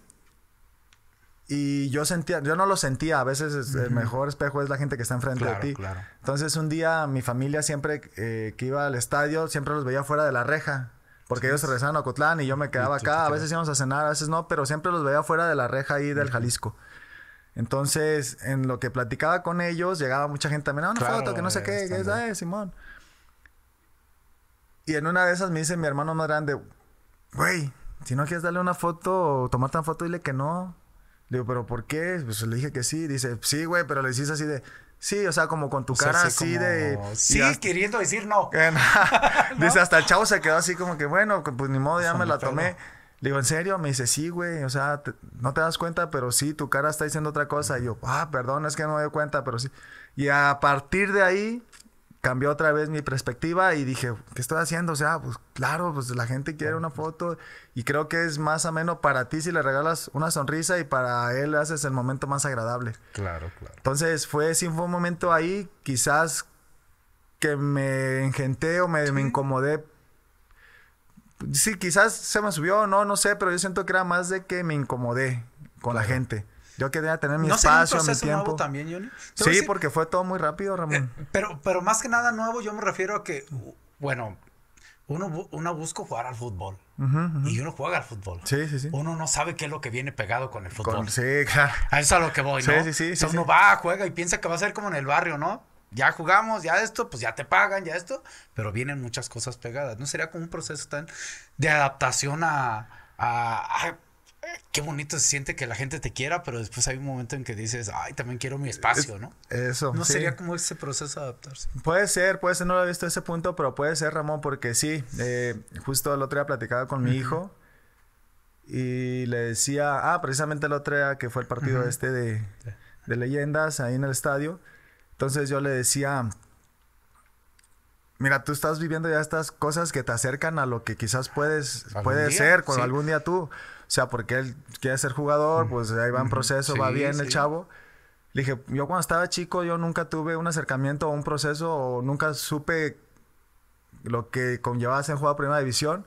Y yo sentía, yo no lo sentía, a veces el mejor espejo es la gente que está enfrente de ti. Entonces un día mi familia siempre eh, que iba al estadio, siempre los veía fuera de la reja, porque ellos regresaban a Cotlán y yo me quedaba acá. A veces íbamos a cenar, a veces no, pero siempre los veía fuera de la reja ahí del Jalisco. Entonces, en lo que platicaba con ellos, llegaba mucha gente a ah, una foto, que no sé qué, es, Simón. Y en una de esas me dice mi hermano más grande, güey, si no quieres darle una foto o tomarte una foto, dile que no. Le digo, ¿pero por qué? Pues le dije que sí. Dice, sí, güey, pero le hiciste así de, Sí, o sea, como con tu cara así, de... Sí, queriendo decir eh, no. Dice, hasta el chavo se quedó así como que, bueno, pues ni modo, ya me la tomé. Le digo, ¿en serio? Me dice, sí, güey, o sea, no te das cuenta, pero sí, tu cara está diciendo otra cosa. Y yo, ah, perdón, es que no me doy cuenta, pero sí. Y a partir de ahí, cambió otra vez mi perspectiva y dije, ¿qué estoy haciendo? O sea, pues claro, pues la gente quiere una foto y creo que es más o menos para ti si le regalas una sonrisa y para él haces el momento más agradable. Claro, claro. Entonces fue, sin fue un momento ahí, quizás que me engenté o me, incomodé. Sí, quizás se me subió, no, no sé, pero yo siento que era más de que me incomodé con la gente. Yo quería tener mi ¿No espacio, tiempo. nuevo también, Sí, porque fue todo muy rápido, Ramón. Eh, pero, pero más que nada nuevo, yo me refiero a que, bueno, uno, uno busca jugar al fútbol. Y uno juega al fútbol. Sí, sí, sí. Uno no sabe qué es lo que viene pegado con el fútbol. sí, claro. A eso es a lo que voy, ¿no? Sí, sí, sí. uno va, juega y piensa que va a ser como en el barrio, ¿no? Ya jugamos, ya esto, pues ya te pagan, ya esto. Pero vienen muchas cosas pegadas. ¿No sería como un proceso tan de adaptación a qué bonito se siente que la gente te quiera, pero después hay un momento en que dices, ay, también quiero mi espacio, ¿no? Eso. No sería como ese proceso de adaptarse. Puede ser, puede ser, no lo he visto ese punto, pero puede ser, Ramón, porque sí, eh, justo el otro día platicaba con mi hijo y le decía, ah, precisamente el otro día que fue el partido este de, de leyendas ahí en el estadio. Entonces yo le decía, mira, tú estás viviendo ya estas cosas que te acercan a lo que quizás puedes, puede ser cuando algún día tú, o sea, porque él quiere ser jugador, mm. pues ahí va en proceso, va bien el chavo. Le dije, yo cuando estaba chico, yo nunca tuve un acercamiento o un proceso, o nunca supe lo que conllevaba ser jugador de primera división.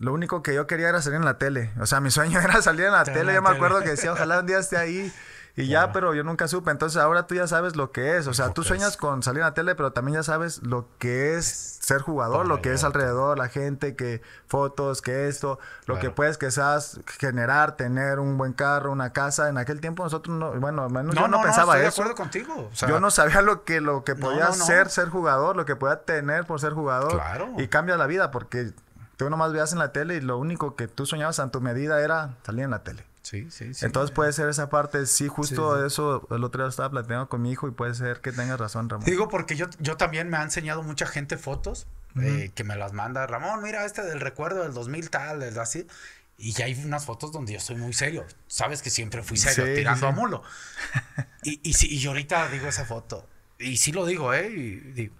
Lo único que yo quería era salir en la tele. O sea, mi sueño era salir en la tele. yo me acuerdo que decía, ojalá un día esté ahí. Y ya, pero yo nunca supe. Entonces ahora tú ya sabes lo que es. O sea, tú sueñas con salir a la tele, pero también ya sabes lo que es ser jugador, lo que es alrededor, la gente, que fotos, que esto, lo que puedes quizás generar, tener un buen carro, una casa. En aquel tiempo nosotros no, bueno, yo no, pensaba eso. acuerdo contigo. yo no sabía lo que, lo que podía ser ser jugador, lo que podía tener por ser jugador. Y cambia la vida porque tú nomás veías en la tele y lo único que tú soñabas a tu medida era salir en la tele. Sí, sí, sí. Entonces puede ser esa parte, sí, justo eso el otro día estaba platicando con mi hijo y puede ser que tengas razón, Ramón. Digo, porque yo, yo también me ha enseñado mucha gente fotos eh, que me las manda, Ramón, mira este del recuerdo del 2000 tal, del así. Y ya hay unas fotos donde yo soy muy serio. Sabes que siempre fui serio, sí, tirando a mulo. Y, y, y, yo ahorita digo esa foto. Y sí lo digo, ¿eh? Y digo,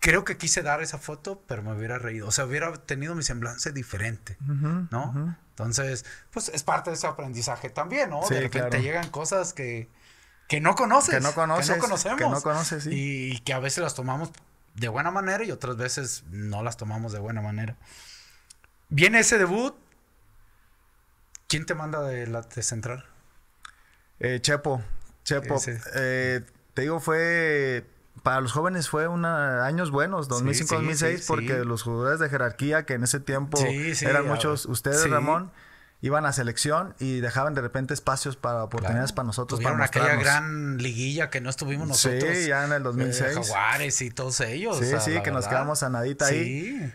creo que quise dar esa foto, pero me hubiera reído. O sea, hubiera tenido mi semblance diferente, ¿no? Entonces, pues es parte de ese aprendizaje también, ¿no? de que te llegan cosas que, no conoces. Que no conoces. Que no conocemos. Que no conoces, sí. Y que a veces las tomamos de buena manera y otras veces no las tomamos de buena manera. Viene ese debut. ¿Quién te manda de la central? Eh, Chepo. Chepo. Eh, te digo, fue para los jóvenes fue una, años buenos, 2005-2006, porque los jugadores de jerarquía que en ese tiempo eran muchos, ustedes, Ramón, iban a selección y dejaban de repente espacios para oportunidades para nosotros. para aquella gran liguilla que no estuvimos nosotros. Sí, ya en el 2006. Eh, juárez Jaguares y todos ellos. Sí, sí, que nos quedamos a nadita sí. ahí.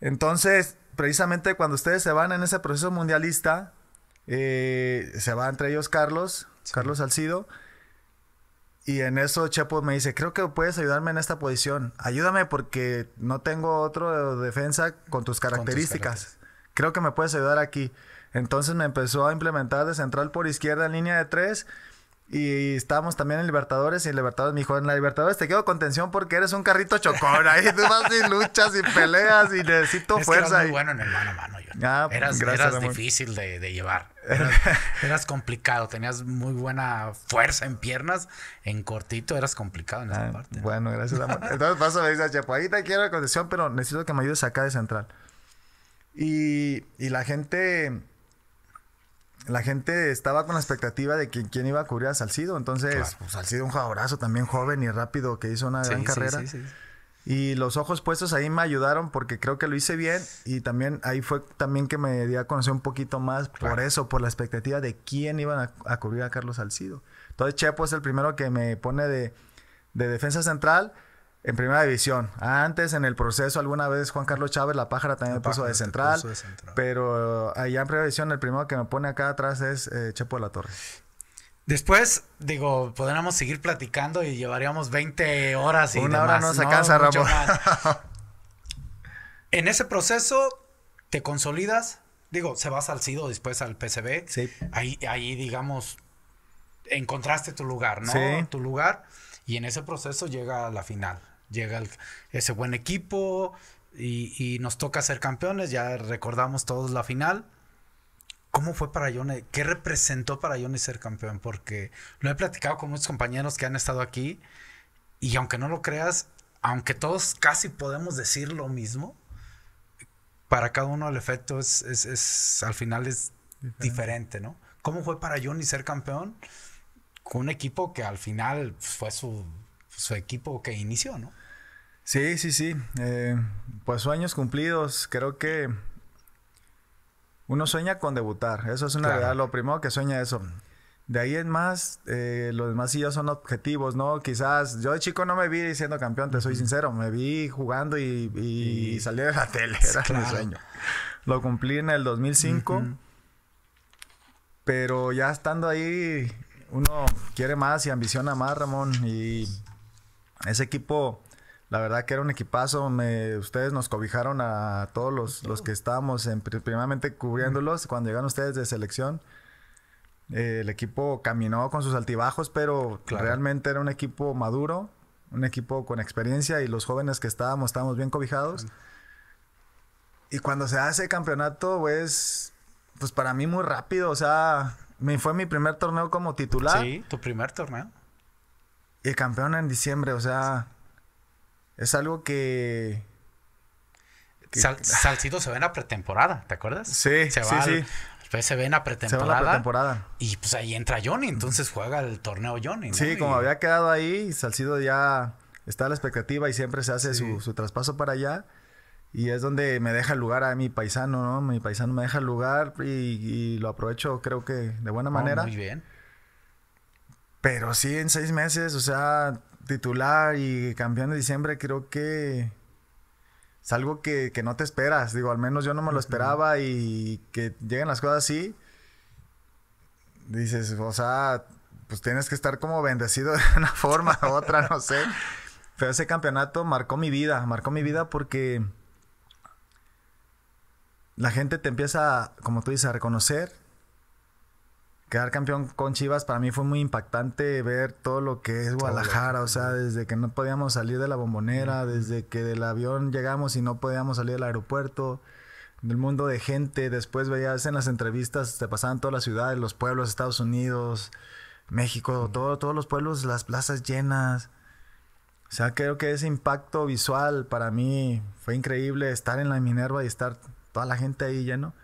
Entonces, precisamente cuando ustedes se van en ese proceso mundialista, eh, se va entre ellos Carlos, Carlos Salcido, y en eso Chepo me dice, creo que puedes ayudarme en esta posición. Ayúdame porque no tengo otro defensa con tus características. creo que me puedes ayudar aquí. Entonces me empezó a implementar de central por izquierda en línea de tres. Y estábamos también en Libertadores y en Libertadores me dijo, en la Libertadores te quedo con tensión porque eres un carrito chocón, ahí tú vas y luchas y peleas y necesito fuerza. muy bueno en el mano a mano, ah, eras, difícil de, llevar. Eras, complicado, tenías muy buena fuerza en piernas, en cortito eras complicado en esa ah, parte. Bueno, gracias. Entonces paso me dice a Chapo, ahí te quiero la condición, pero necesito que me ayudes acá de central. Y, la gente, la gente estaba con la expectativa de que, quién iba a cubrir a Salcido. Entonces, pues, Salcido un jugadorazo también joven y rápido que hizo una gran sí, carrera. Sí, y los ojos puestos ahí me ayudaron porque creo que lo hice bien y también ahí fue también que me di a conocer un poquito más por eso, por la expectativa de quién iban a, cubrir a Carlos Salcido. Entonces Chepo es el primero que me pone de, defensa central en primera división. Antes en el proceso alguna vez Juan Carlos Chávez La Pájara también me puso, de central, pero allá en primera división el primero que me pone acá atrás es eh, Chepo de la Torre. Después, digo, podríamos seguir platicando y llevaríamos 20 horas y Una hora no se cansa, Ramón. en ese proceso, te consolidas. Digo, se vas al SIDO, después al PCB. Sí. Ahí, ahí, digamos, encontraste tu lugar, ¿no? Sí. Tu lugar. Y en ese proceso llega la final. Llega ese buen equipo y, y nos toca ser campeones. Ya recordamos todos la final. ¿Cómo fue para Johnny, ¿Qué representó para Johnny ser campeón? Porque lo he platicado con muchos compañeros que han estado aquí y aunque no lo creas, aunque todos casi podemos decir lo mismo, para cada uno el efecto es, es, al final es diferente. ¿no? ¿Cómo fue para Johnny ser campeón con un equipo que al final fue su, su equipo que inició, ¿no? Sí, sí, sí. Eh, pues sueños cumplidos. Creo que uno sueña con debutar. Eso es una realidad. Lo primero que sueña eso. De ahí en más, eh, los demás son objetivos, ¿no? Quizás yo de chico no me vi siendo campeón, te soy sincero, me vi jugando y, salí de la tele, era mi sueño. Lo cumplí en el 2005, pero ya estando ahí, uno quiere más y ambiciona más, Ramón, y ese equipo la verdad que era un equipazo. ustedes nos cobijaron a todos los, que estábamos primeramente cubriéndolos. Cuando llegaron ustedes de selección, eh, el equipo caminó con sus altibajos, pero realmente era un equipo maduro, un equipo con experiencia y los jóvenes que estábamos estábamos bien cobijados. Y cuando se hace campeonato, pues, pues para mí muy rápido, o sea, me fue mi primer torneo como titular. Sí, tu primer torneo. Y campeón en diciembre, o sea, es algo que. Salcido se va en la pretemporada, ¿te acuerdas? Sí, se va sí, sí. Pues, se ve en la pretemporada. Y pues ahí entra Johnny, entonces juega el torneo Johnny. Sí, como había quedado ahí, Salcido ya está a la expectativa y siempre se hace su, traspaso para allá. Y es donde me deja el lugar a mi paisano, ¿no? Mi paisano me deja el lugar y, lo aprovecho, creo que de buena oh, manera. muy bien. Pero sí, en seis meses, o sea, titular y campeón de diciembre, creo que es algo que, no te esperas. Digo, al menos yo no me lo esperaba y que lleguen las cosas así. Dices, o sea, pues tienes que estar como bendecido de una forma u otra, no sé. Pero ese campeonato marcó mi vida, marcó mi vida porque la gente te empieza, como tú dices, a reconocer quedar campeón con Chivas para mí fue muy impactante ver todo lo que es Guadalajara, o sea, desde que no podíamos salir de la bombonera, desde que del avión llegamos y no podíamos salir del aeropuerto, del mundo de gente, después veías en las entrevistas, te pasaban todas las ciudades, los pueblos, Estados Unidos, México, todos los pueblos, las plazas llenas. O sea, creo que ese impacto visual para mí fue increíble estar en la Minerva y estar toda la gente ahí lleno.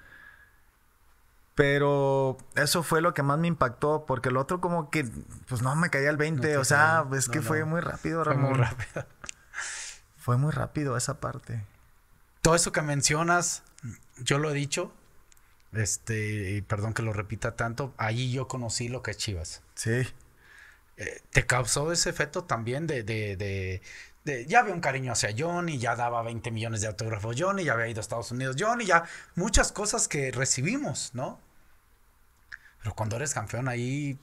Pero eso fue lo que más me impactó, porque el otro como que, pues no, me caía el 20, o sea, es que fue muy rápido, Ramón. Fue muy rápido. fue muy rápido esa parte. Todo eso que mencionas, yo lo he dicho, este, y perdón que lo repita tanto, ahí yo conocí lo que es Chivas. Sí. Eh, te causó ese efecto también de, de, de, de, ya había un cariño hacia Johnny, ya daba 20 millones de autógrafos Johnny, ya había ido a Estados Unidos Johnny, ya muchas cosas que recibimos, ¿no? Pero cuando eres campeón ahí,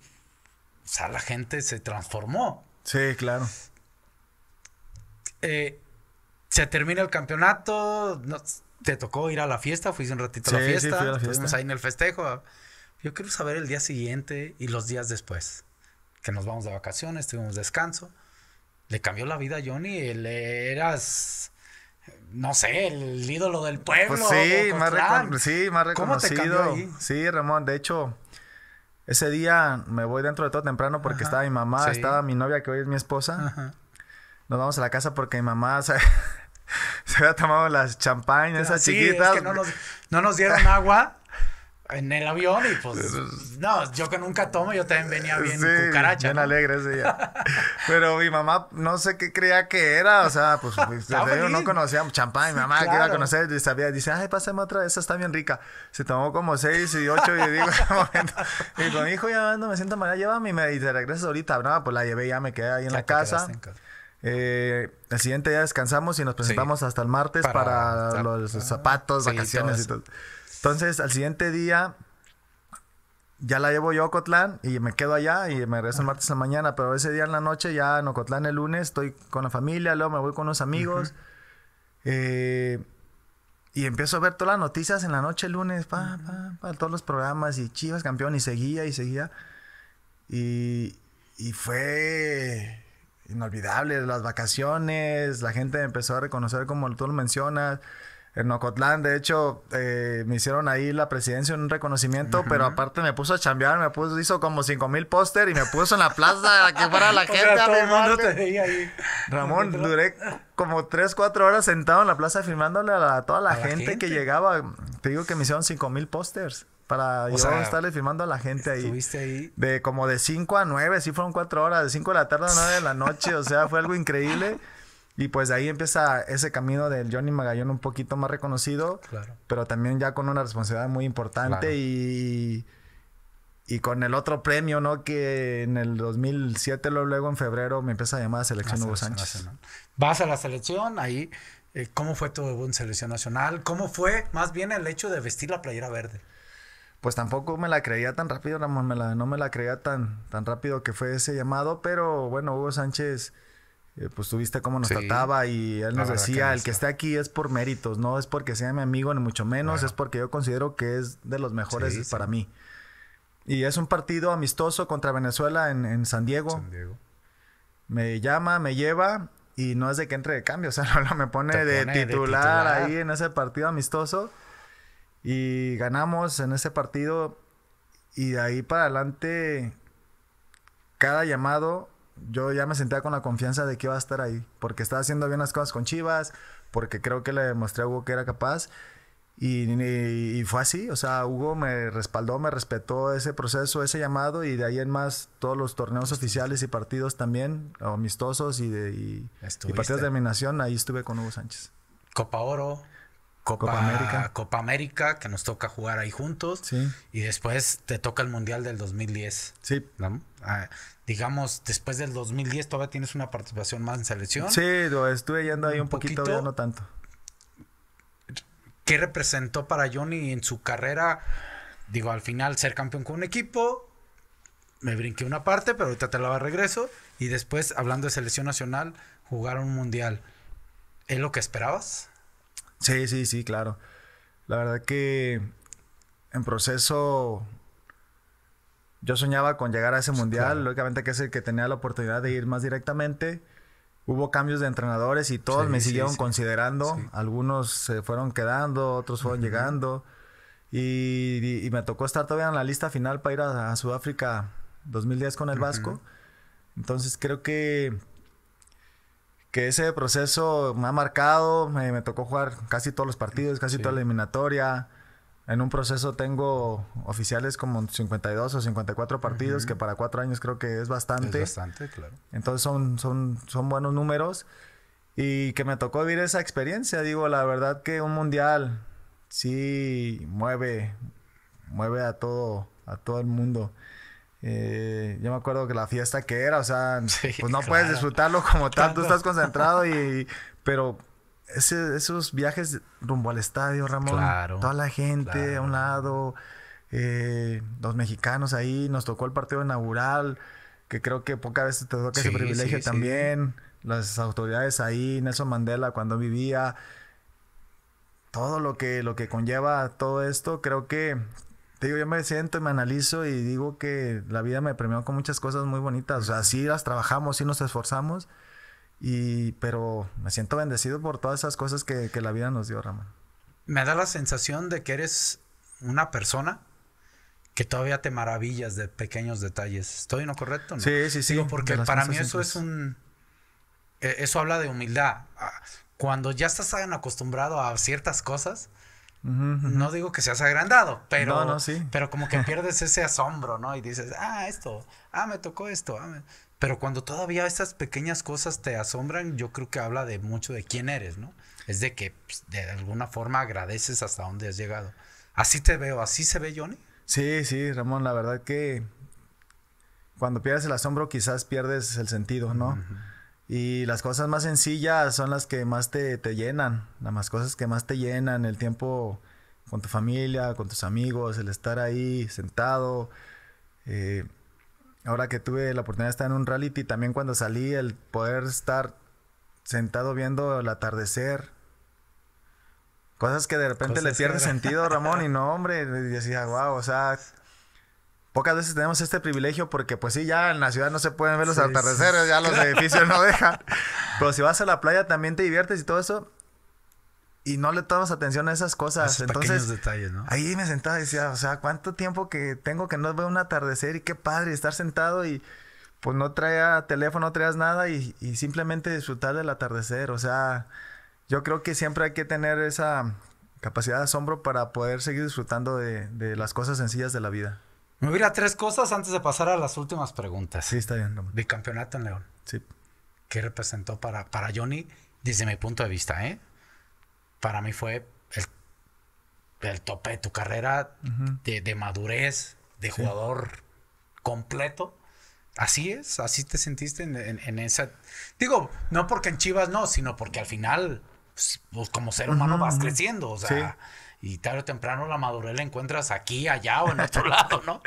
o sea, la gente se transformó. Sí, claro. Eh, se termina el campeonato, te tocó ir a la fiesta, fuiste un ratito a la fiesta, sí, pues, pues, ahí en el festejo. Yo quiero saber el día siguiente y los días después, que nos vamos de vacaciones, tuvimos descanso. Le cambió la vida a Johnny, ¿Él eras no sé, el ídolo del pues pueblo. sí, más sí, más reconocido. ¿Cómo te cambió ahí? Sí, Ramón, de hecho, ese día me voy dentro de todo temprano porque estaba mi mamá, estaba mi novia que hoy es mi esposa. Nos vamos a la casa porque mi mamá se, había tomado las champañas ah, esas chiquitas. no nos dieron agua en el avión y pues no, yo que nunca tomo, yo también venía bien sí, cucaracha. Bien alegre ese día. Pero mi mamá no sé qué creía que era, o sea, pues, pues no conocía champán, mi mamá que iba a conocer y sabía, dice, ay, pásame otra, esa está bien rica. Se tomó como seis y ocho y digo, y con mi hijo ya no me siento mal, llévame y, me, te regresas ahorita, no, pues la llevé ya me quedé ahí en la casa. Eh, el siguiente día descansamos y nos presentamos hasta el martes para, para los ah, zapatos, vacaciones y todo. Entonces, al siguiente día, ya la llevo yo a Ocotlán y me quedo allá y me regreso el martes a la mañana. Pero ese día en la noche, ya en Ocotlán el lunes, estoy con la familia, luego me voy con los amigos. Eh, y empiezo a ver todas las noticias en la noche el lunes, pa, todos los programas y Chivas campeón y seguía y seguía. Y, fue inolvidable, las vacaciones, la gente empezó a reconocer como tú lo mencionas en Ocotlán. De hecho, eh, me hicieron ahí la presidencia un reconocimiento, pero aparte me puso a chambear, me puso, hizo como cinco mil póster y me puso en la plaza para que fuera la gente. Ramón, duré como tres, cuatro horas sentado en la plaza firmándole a, toda la, gente, que llegaba. Te digo que me hicieron cinco mil pósters. Para yo estarle firmando a la gente ahí. Estuviste ahí. De como de 5 a 9, sí fueron 4 horas, de 5 de la tarde a 9 de la noche, o sea, fue algo increíble. Y pues de ahí empieza ese camino del Johnny Magallón un poquito más reconocido, pero también ya con una responsabilidad muy importante y, y con el otro premio, ¿no? Que en el 2007, luego en febrero, me empieza a llamar a Selección ah, Hugo Sánchez. Vas a la selección, ahí, eh, ¿cómo fue todo en Selección Nacional? ¿Cómo fue más bien el hecho de vestir la playera verde? Pues tampoco me la creía tan rápido, Ramón, me la, no me la creía tan, tan rápido que fue ese llamado, pero bueno, Hugo Sánchez eh, pues tuviste cómo nos trataba y él nos decía, el que está aquí es por méritos, no es porque sea mi amigo ni mucho menos, es porque yo considero que es de los mejores para mí. Y es un partido amistoso contra Venezuela en, San Diego. Me llama, me lleva y no es de que entre de cambio, o sea, no, me pone, de, titular de titular ahí en ese partido amistoso. Y ganamos en ese partido y de ahí para adelante cada llamado yo ya me sentía con la confianza de que iba a estar ahí, porque estaba haciendo bien las cosas con Chivas, porque creo que le demostré a Hugo que era capaz. Y, fue así, o sea, Hugo me respaldó, me respetó ese proceso, ese llamado y de ahí en más todos los torneos oficiales y partidos también, amistosos y, de, partidos de eliminación, ahí estuve con Hugo Sánchez. Copa Oro, Copa, América. Copa América, que nos toca jugar ahí juntos. Y después te toca el Mundial del 2010. Sí. ¿No? Ah, digamos, después del 2010 todavía tienes una participación más en selección. Sí, estuve yendo ahí un, poquito, no tanto. ¿Qué representó para Johnny en su carrera? Digo, al final ser campeón con un equipo, me brinqué una parte, pero ahorita te la va a regreso. Y después, hablando de selección nacional, jugar un mundial. ¿Es lo que esperabas? Sí, sí, sí, claro. La verdad que en proceso yo soñaba con llegar a ese mundial, lógicamente que es el que tenía la oportunidad de ir más directamente. Hubo cambios de entrenadores y todos me siguieron considerando. Algunos se fueron quedando, otros fueron llegando. Y, me tocó estar todavía en la lista final para ir a, Sudáfrica 2010 con el Vasco. Entonces creo que, ese proceso me ha marcado. me tocó jugar casi todos los partidos, casi toda la eliminatoria. En un proceso tengo oficiales como 52 o 54 partidos, que para cuatro años creo que es bastante. Es bastante, claro. Entonces son, son, son buenos números. Y que me tocó vivir esa experiencia. Digo, la verdad que un mundial sí mueve, mueve a todo, a todo el mundo. Eh, yo me acuerdo que la fiesta que era, o sea, pues no puedes disfrutarlo como tal, tú estás concentrado y... Pero esos viajes rumbo al estadio, Ramón. toda la gente a un lado, eh, los mexicanos ahí, nos tocó el partido inaugural, que creo que pocas veces te toca ese privilegio también. Las autoridades ahí, Nelson Mandela cuando vivía. Todo lo que, lo que conlleva todo esto, creo que digo, yo me siento y me analizo y digo que la vida me premió con muchas cosas muy bonitas. O sea, sí las trabajamos, sí nos esforzamos, y, pero me siento bendecido por todas esas cosas que, la vida nos dio, Ramón. Me da la sensación de que eres una persona que todavía te maravillas de pequeños detalles. ¿Estoy en lo correcto? Sí, sí, sí. porque para mí eso es un... E, eso habla de humildad. Ah, cuando ya estás tan acostumbrado a ciertas cosas, no digo que seas agrandado, pero, no, pero como que pierdes ese asombro, ¿no? Y dices, ah, esto, ah, me tocó esto. Ah, pero cuando todavía esas pequeñas cosas te asombran, yo creo que habla de mucho de quién eres, ¿no? Es de que pues, de alguna forma agradeces hasta dónde has llegado. Así te veo, así se ve Johnny. Sí, sí, Ramón, la verdad que cuando pierdes el asombro quizás pierdes el sentido, ¿no? Y las cosas más sencillas son las que más te, te llenan, las cosas que más te llenan, el tiempo con tu familia, con tus amigos, el estar ahí sentado. Eh, ahora que tuve la oportunidad de estar en un reality, también cuando salí, el poder estar sentado viendo el atardecer. Cosas que de repente le pierde sentido, Ramón, y no, hombre, decía, wow, o sea, pocas veces tenemos este privilegio porque pues sí, ya en la ciudad no se pueden ver los atardeceres, ya los edificios no dejan. Pero si vas a la playa también te diviertes y todo eso y no le tomas atención a esas cosas. Entonces, detalles, ¿no? ahí me sentaba y decía, o sea, ¿cuánto tiempo que tengo que no veo un atardecer y qué padre estar sentado y pues no traía teléfono, no traías nada y, simplemente disfrutar del atardecer. O sea, yo creo que siempre hay que tener esa capacidad de asombro para poder seguir disfrutando de, las cosas sencillas de la vida. Me hubiera tres cosas antes de pasar a las últimas preguntas. Sí, está bien. de Bicampeonato en León. Sí. ¿Qué representó para, para Johnny desde mi punto de vista, eh? para mí fue el, tope de tu carrera de, madurez, de jugador completo. Así es, así te sentiste en, esa. Digo, no porque en Chivas no, sino porque al final, pues, pues como ser humano vas creciendo. O sea, y tarde o temprano la madurez la encuentras aquí, allá o en otro lado, ¿no?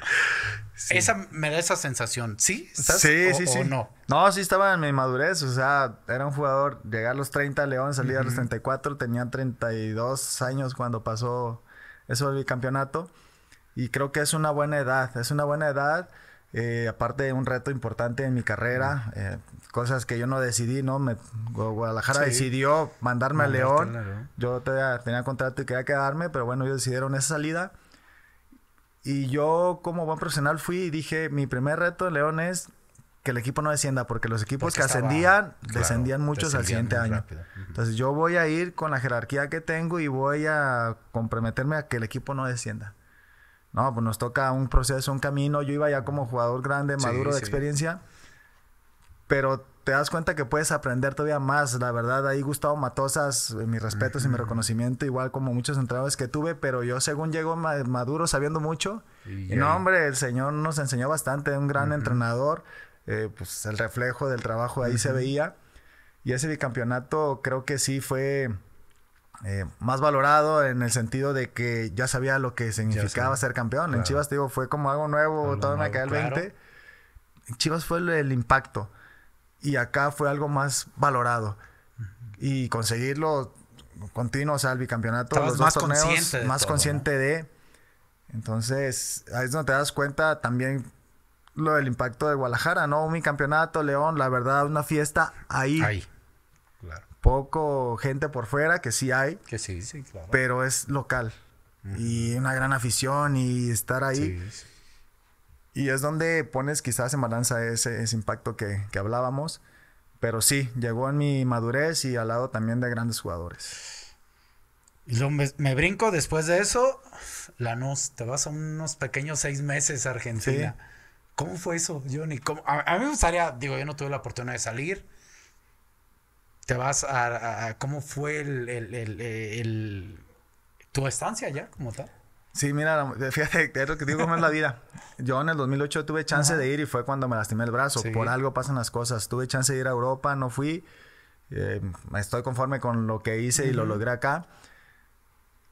Esa me da esa sensación, ¿sí? Sí, sí, sí. no? no, sí estaba en mi madurez, o sea, era un jugador, llegar a los 30 León, salía a los 34, tenía 32 años cuando pasó eso del campeonato. y creo que es una buena edad, es una buena edad. Eh, aparte de un reto importante en mi carrera cosas que yo no decidí, ¿no? Me, Guadalajara decidió mandarme a León. Yo todavía tenía contrato y quería quedarme, pero bueno, ellos decidieron esa salida. Y yo como buen profesional fui y dije, mi primer reto de León es que el equipo no descienda, porque los equipos pues que ascendían, descendían muchos al siguiente año. Entonces yo voy a ir con la jerarquía que tengo y voy a comprometerme a que el equipo no descienda. No, pues nos toca un proceso, un camino. Yo iba ya como jugador grande, maduro de experiencia pero te das cuenta que puedes aprender todavía más. La verdad, ahí Gustavo Matosas, eh, mis respetos y mi reconocimiento, igual como muchos entrenadores que tuve, pero yo según llego maduro sabiendo mucho. Y no, hombre, el señor nos enseñó bastante, un gran entrenador, eh, pues el reflejo del trabajo ahí se veía. Y ese bicampeonato creo que sí fue eh, más valorado en el sentido de que ya sabía lo que significaba ser campeón. En Chivas, te digo, fue como algo nuevo, todo me cae el 20. En Chivas fue el impacto y acá fue algo más valorado. Y conseguirlo continuo, o sea, el bicampeonato, los más torneos, consciente de más consciente de. Entonces, ahí es donde te das cuenta también lo del impacto de Guadalajara, ¿no? Un campeonato, León, la verdad, una fiesta ahí. Ahí. Claro. Poco gente por fuera, que sí hay. Que sí, sí, claro. Pero es local. Y una gran afición y estar ahí. sí. Y es donde pones quizás en balanza ese, impacto que, hablábamos. Pero sí, llegó en mi madurez y al lado también de grandes jugadores. Y me, brinco después de eso, Lanús, te vas a unos pequeños seis meses a Argentina. ¿Cómo fue eso, Johnny? A, a, mí me gustaría, digo, yo no tuve la oportunidad de salir. Te vas a... ¿Cómo fue tu estancia ya como tal? Sí, mira, fíjate, es lo que digo, es la vida. Yo en el 2008 tuve chance de ir y fue cuando me lastimé el brazo. Por algo pasan las cosas. Tuve chance de ir a Europa, no fui. Eh, estoy conforme con lo que hice y lo logré acá.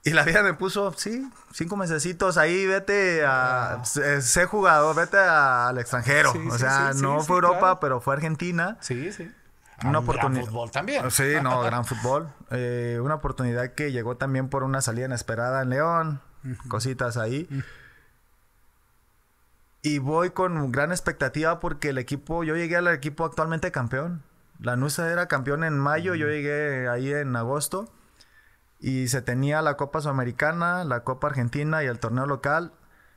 Y la vida me puso, sí, cinco mesecitos ahí, vete a... ser jugador, vete al extranjero. o sea, no fue Europa, pero fue Argentina. Sí, sí una Gran fútbol también. Sí, no, gran fútbol. Eh, una oportunidad que llegó también por una salida inesperada en León cositas ahí. Y voy con gran expectativa porque el equipo, yo llegué al equipo actualmente campeón. la NUSA era campeón en mayo, yo llegué ahí en agosto. Y se tenía la Copa Sudamericana, la Copa Argentina y el torneo local.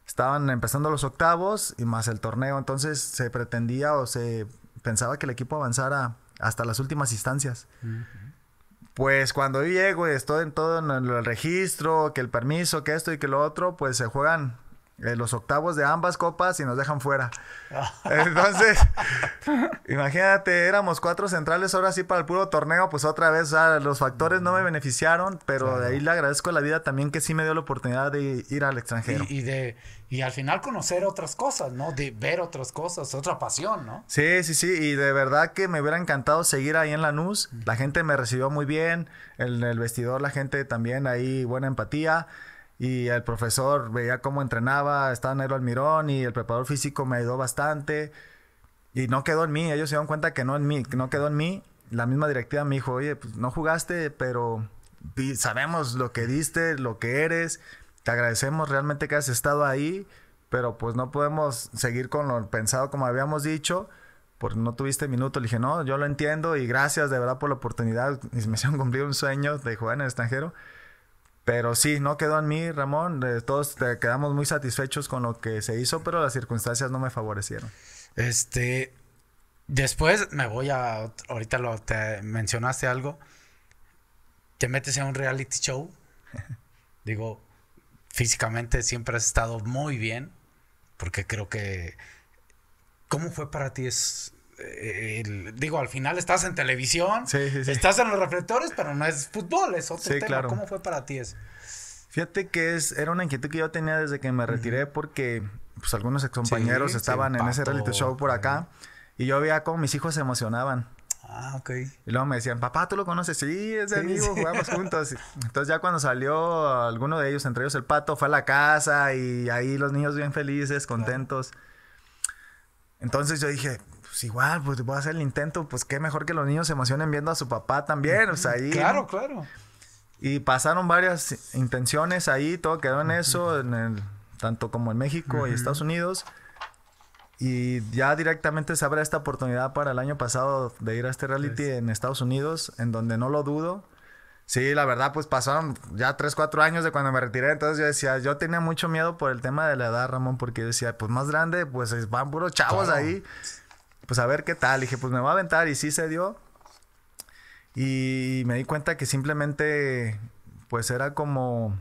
Estaban empezando los octavos y más el torneo. Entonces se pretendía o se pensaba que el equipo avanzara hasta las últimas instancias. Pues cuando yo llego y estoy en todo en el registro, que el permiso, que esto y que lo otro, pues se juegan eh, los octavos de ambas copas y nos dejan fuera. Entonces, imagínate, éramos cuatro centrales, ahora sí para el puro torneo, pues otra vez, los factores no me beneficiaron, pero de ahí le agradezco la vida también que sí me dio la oportunidad de ir al extranjero. Y, de, y al final conocer otras cosas, ¿no? De ver otras cosas, otra pasión, ¿no? Sí, sí, sí, y de verdad que me hubiera encantado seguir ahí en la Lanús, la gente me recibió muy bien, en el vestidor la gente también ahí, buena empatía. Y el profesor veía cómo entrenaba, estaba en Almirón y el preparador físico me ayudó bastante. Y no quedó en mí, ellos se dieron cuenta que no, en mí, no quedó en mí. La misma directiva me dijo, oye, pues no jugaste, pero sabemos lo que diste, lo que eres, te agradecemos realmente que has estado ahí, pero pues no podemos seguir con lo pensado como habíamos dicho porque no tuviste minuto. Le dije, no, yo lo entiendo y gracias de verdad por la oportunidad. Y me hicieron cumplir un sueño de jugar en el extranjero. Pero sí, no quedó en mí, Ramón. Eh, todos te quedamos muy satisfechos con lo que se hizo, pero las circunstancias no me favorecieron. Este, después me voy a, ahorita lo, te mencionaste algo, te metes a un reality show. Digo, físicamente siempre has estado muy bien, porque creo que, ¿cómo fue para ti es eh, digo, al final estás en televisión, estás en los reflectores, pero no es fútbol, es otro ¿Cómo fue para ti eso? Fíjate que es, era una inquietud que yo tenía desde que me retiré porque pues, algunos compañeros estaban en ese reality show por acá y yo veía cómo mis hijos se emocionaban. Ah, ok. Y luego me decían, papá, ¿tú lo conoces? Sí, es de amigo, jugamos juntos. Entonces ya cuando salió alguno de ellos, entre ellos el pato, fue a la casa y ahí los niños bien felices, contentos. Entonces yo dije, pues igual, pues voy a hacer el intento, pues qué mejor que los niños se emocionen viendo a su papá también, sea, ahí. Claro, claro. Y pasaron varias intenciones ahí, todo quedó en eso, en el, tanto como en México y Estados Unidos. Y ya directamente se abre esta oportunidad para el año pasado de ir a este reality pues. en Estados Unidos, en donde no lo dudo. Sí, la verdad, pues pasaron ya 3, 4 años de cuando me retiré. Entonces yo decía, yo tenía mucho miedo por el tema de la edad, Ramón, porque yo decía, pues más grande, pues van puros chavos ahí pues a ver qué tal. dije, pues me va a aventar y sí se dio. Y me di cuenta que simplemente, pues era como...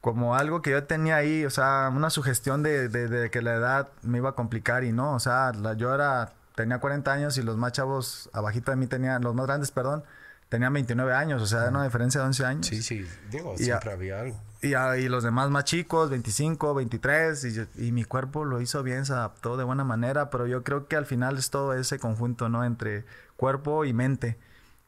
Como algo que yo tenía ahí, o sea, una sugestión de, que la edad me iba a complicar y no, o sea, yo era, tenía 40 años y los más chavos abajito de mí tenían, los más grandes, perdón, Tenía 29 años, o sea, era una diferencia de 11 años. Sí, sí, digo, siempre había algo. Y, los demás más chicos, 25, 23, y, y, mi cuerpo lo hizo bien, se adaptó de buena manera, pero yo creo que al final es todo ese conjunto, ¿no? Entre cuerpo y mente.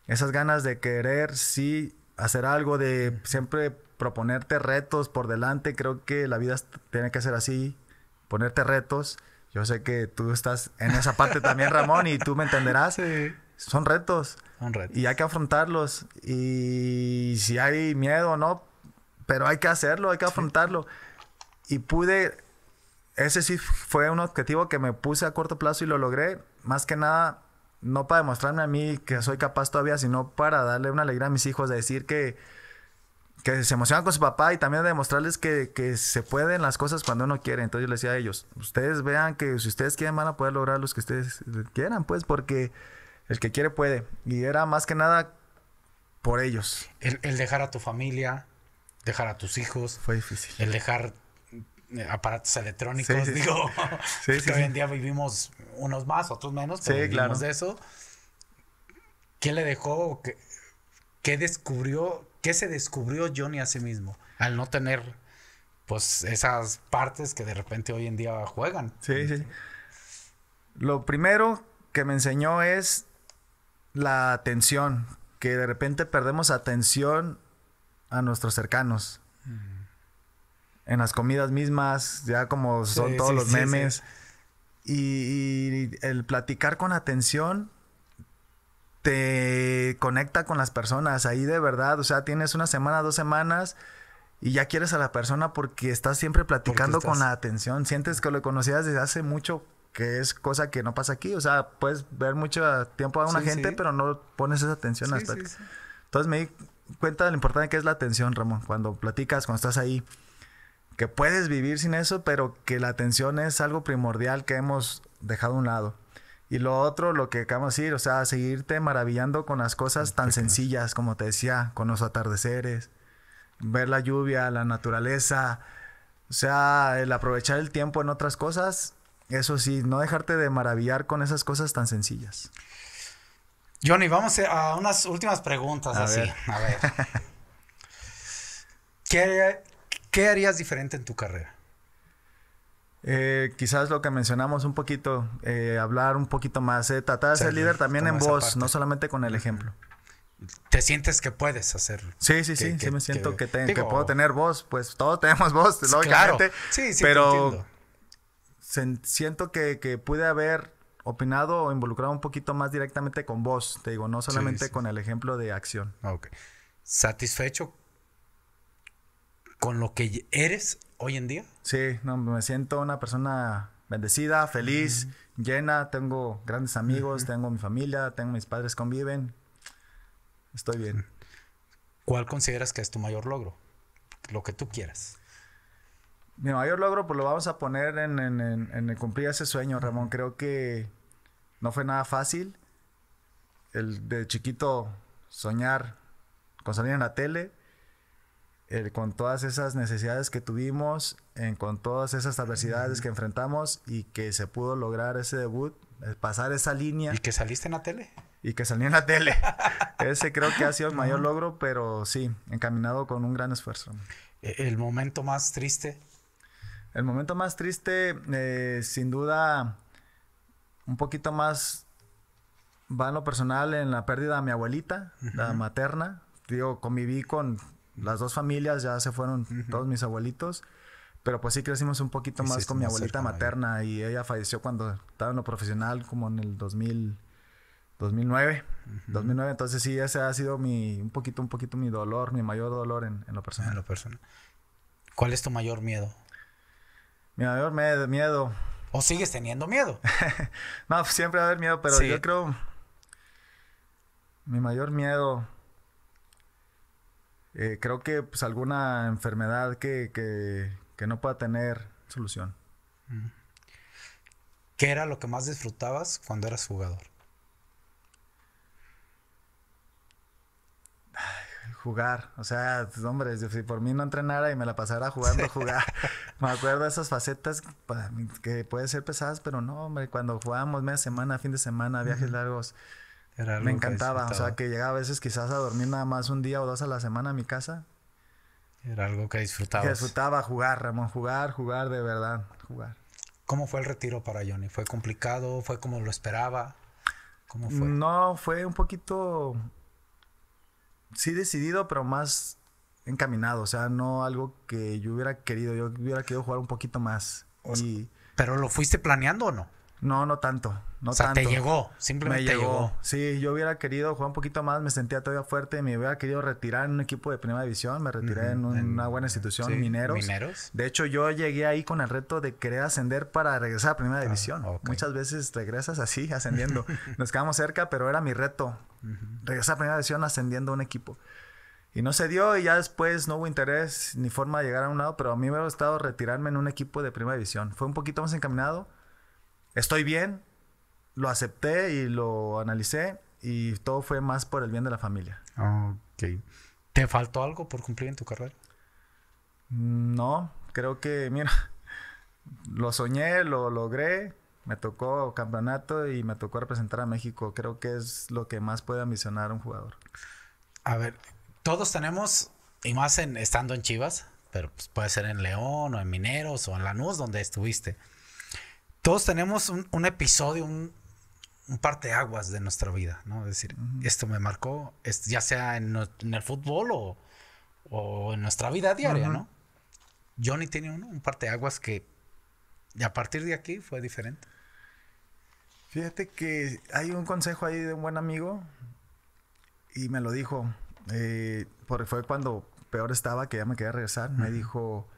Esas ganas de querer, sí, hacer algo, de siempre proponerte retos por delante, creo que la vida tiene que ser así, ponerte retos. Yo sé que tú estás en esa parte también, Ramón, y tú me entenderás. Sí. Son retos. Y hay que afrontarlos. Y si hay miedo o no, pero hay que hacerlo, hay que afrontarlo. Y pude, ese sí fue un objetivo que me puse a corto plazo y lo logré. Más que nada, no para demostrarme a mí que soy capaz todavía, sino para darle una alegría a mis hijos de decir que, se emocionan con su papá y también demostrarles que, que se pueden las cosas cuando uno quiere. Entonces yo les decía a ellos, ustedes vean que si ustedes quieren van a poder lograr los que ustedes quieran, pues porque el que quiere puede. Y era más que nada por ellos. El, dejar a tu familia, dejar a tus hijos. Fue difícil. El dejar eh, aparatos electrónicos. sí. Digo, hoy en día vivimos unos más, otros menos, pero claro. de eso. ¿Qué le dejó? ¿Qué, ¿Qué, descubrió? ¿Qué se descubrió Johnny a sí mismo? Al no tener, pues, esas partes que de repente hoy en día juegan. Sí, sí. Lo primero que me enseñó es la atención, que de repente perdemos atención a nuestros cercanos. En las comidas mismas, ya como son todos los memes. y, el platicar con atención te conecta con las personas. Ahí de verdad, o sea, tienes una semana, dos semanas y ya quieres a la persona porque estás siempre platicando con la atención. Sientes que lo conocías desde hace mucho que es cosa que no pasa aquí. O sea, puedes ver mucho tiempo a una gente, pero no pones esa atención sí, hasta. Entonces me di cuenta de lo importante que es la atención, Ramón, cuando platicas, cuando estás ahí. Que puedes vivir sin eso, pero que la atención es algo primordial que hemos dejado a un lado. Y lo otro, lo que acabamos de decir, o sea, seguirte maravillando con las cosas tan sencillas, como te decía, con los atardeceres, ver la lluvia, la naturaleza, o sea, el aprovechar el tiempo en otras cosas eso sí, no dejarte de maravillar con esas cosas tan sencillas. Johnny, vamos a unas últimas preguntas así. A ver. ¿Qué, harías diferente en tu carrera? Eh, quizás lo que mencionamos un poquito, eh, hablar un poquito más, eh, tratar de ser, líder también en voz, no solamente con el ejemplo. ¿Te sientes que puedes hacerlo? Sí, sí, sí, sí me siento que, puedo tener voz, pues todos tenemos voz, lógicamente. Claro. Sí, sí, pero siento que, que, pude haber opinado o involucrado un poquito más directamente con vos, te digo, no solamente con el ejemplo de acción. Ah, ok. ¿Satisfecho con lo que eres hoy en día? Sí, me siento una persona bendecida, feliz, llena, tengo grandes amigos, tengo mi familia, tengo mis padres conviven, estoy bien. ¿Cuál consideras que es tu mayor logro? Lo que tú quieras mi mayor logro, pues lo vamos a poner en, cumplir ese sueño, Ramón. Creo que no fue nada fácil. El de chiquito soñar con salir en la tele, con todas esas necesidades que tuvimos, con todas esas adversidades que enfrentamos y que se pudo lograr ese debut, eh, pasar esa línea. ¿Y que saliste en la tele? Y que salí en la tele. ese creo que ha sido el mayor logro, pero sí, encaminado con un gran esfuerzo. E, el momento más triste el momento más triste, eh, sin duda, un poquito más va en lo personal en la pérdida de mi abuelita, la materna. Digo, conviví con las dos familias, ya se fueron todos mis abuelitos. Pero pues sí crecimos un poquito más con mi abuelita materna y ella falleció cuando estaba en lo profesional, como en el 2000, 2009. Dos mil 2009, entonces sí, ese ha sido mi, un poquito, un poquito mi dolor, mi mayor dolor en, en lo personal. En lo personal. ¿Cuál es tu mayor miedo? Mi mayor miedo, ¿O sigues teniendo miedo? no, pues, siempre va a haber miedo, pero yo creo. Mi mayor miedo. Eh, creo que pues alguna enfermedad que, que no pueda tener solución. Mm. ¿Qué era lo que más disfrutabas cuando eras jugador? Ay, jugar. O sea, pues, hombre, si por mí no entrenara y me la pasara jugando, jugar. me acuerdo de esas facetas que pueden ser pesadas, pero no, hombre, cuando jugábamos media semana, fin de semana, viajes largos. Era me encantaba, o sea, que llegaba a veces quizás a dormir nada más un día o dos a la semana a mi casa. Era algo que disfrutaba. Disfrutaba jugar, Ramón, jugar, jugar de verdad, jugar. ¿Cómo fue el retiro para Johnny? ¿Fue complicado? ¿Fue como lo esperaba? ¿Cómo fue? No, fue un poquito sí decidido, pero más encaminado. O sea, no algo que yo hubiera querido. Yo hubiera querido jugar un poquito más. ¿Pero lo fuiste planeando o no? No, no tanto. No o te llegó, simplemente me llegó. Sí, yo hubiera querido jugar un poquito más, me sentía todavía fuerte, me hubiera querido retirar en un equipo de primera división, me retiré en, una buena institución, Mineros. De hecho, yo llegué ahí con el reto de querer ascender para regresar a primera ah, división. Muchas veces regresas así, ascendiendo. Nos quedamos cerca, pero era mi reto, regresar a primera división ascendiendo a un equipo. Y no se dio y ya después no hubo interés ni forma de llegar a un lado, pero a mí me hubiera gustado retirarme en un equipo de primera división. Fue un poquito más encaminado estoy bien, lo acepté y lo analicé y todo fue más por el bien de la familia. Ok. ¿Te faltó algo por cumplir en tu carrera? Mm, no, creo que, mira, lo soñé, lo logré, me tocó campeonato y me tocó representar a México. Creo que es lo que más puede ambicionar un jugador. A ver, todos tenemos, y más en, estando en Chivas, pero pues, puede ser en León o en Mineros o en Lanús donde estuviste todos tenemos un, episodio, un, un parteaguas de nuestra vida, ¿no? Es decir, esto me marcó, ya sea en, el fútbol o, en nuestra vida diaria, ¿no? Johnny ni tenía un parteaguas que a partir de aquí fue diferente. Fíjate que hay un consejo ahí de un buen amigo y me lo dijo, eh, porque fue cuando peor estaba que ya me quería regresar, me dijo,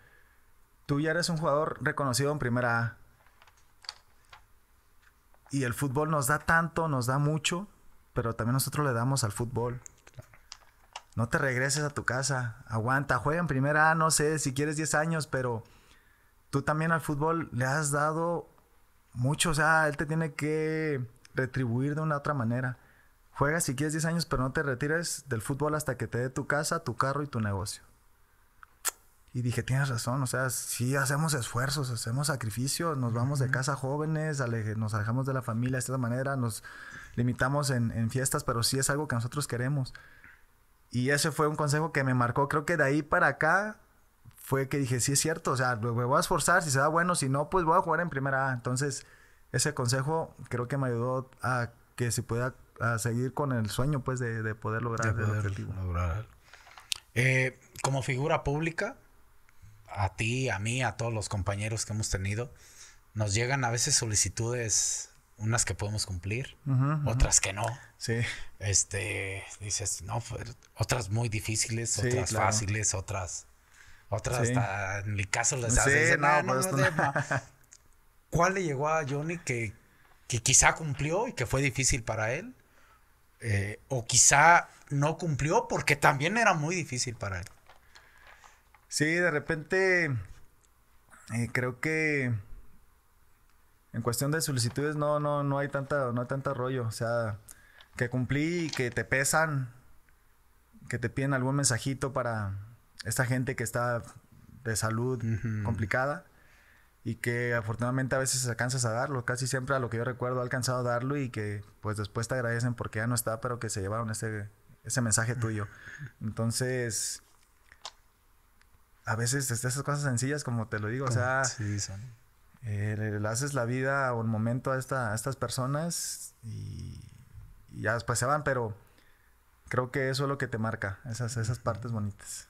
tú ya eres un jugador reconocido en primera A y el fútbol nos da tanto, nos da mucho, pero también nosotros le damos al fútbol. No te regreses a tu casa, aguanta, juega en primera, no sé, si quieres 10 años, pero tú también al fútbol le has dado mucho, o sea, él te tiene que retribuir de una otra manera. Juega si quieres 10 años, pero no te retires del fútbol hasta que te dé tu casa, tu carro y tu negocio. Y dije, tienes razón, o sea, sí hacemos esfuerzos, hacemos sacrificios, nos vamos de casa jóvenes, nos alejamos de la familia de esta manera, nos limitamos en, fiestas, pero sí es algo que nosotros queremos. Y ese fue un consejo que me marcó, creo que de ahí para acá fue que dije, sí es cierto, o sea, me voy a esforzar, si se da bueno, si no, pues voy a jugar en primera A. Entonces, ese consejo creo que me ayudó a que se pueda a seguir con el sueño, pues, de, poder lograr de el objetivo. Eh, como figura pública, a ti, a mí, a todos los compañeros que hemos tenido, nos llegan a veces solicitudes, unas que podemos cumplir, otras que no. Sí. Este, dices, no, pues, otras muy difíciles, otras fáciles, otras, otras hasta en mi caso les sí, no, ah, no, no, no. ¿Cuál le llegó a Johnny que, quizá cumplió y que fue difícil para él? Eh, o quizá no cumplió porque también era muy difícil para él. Sí, de repente eh, creo que en cuestión de solicitudes no, no, no hay tanta, no hay rollo. O sea, que cumplí y que te pesan, que te piden algún mensajito para esta gente que está de salud complicada y que afortunadamente a veces alcanzas a darlo. Casi siempre a lo que yo recuerdo ha alcanzado a darlo y que pues después te agradecen porque ya no está, pero que se llevaron ese, ese mensaje tuyo. Entonces, a veces desde esas cosas sencillas, como te lo digo, o sea, eh, le, haces la vida o un momento a, estas personas y, ya después se van, pero creo que eso es lo que te marca, esas, esas partes bonitas.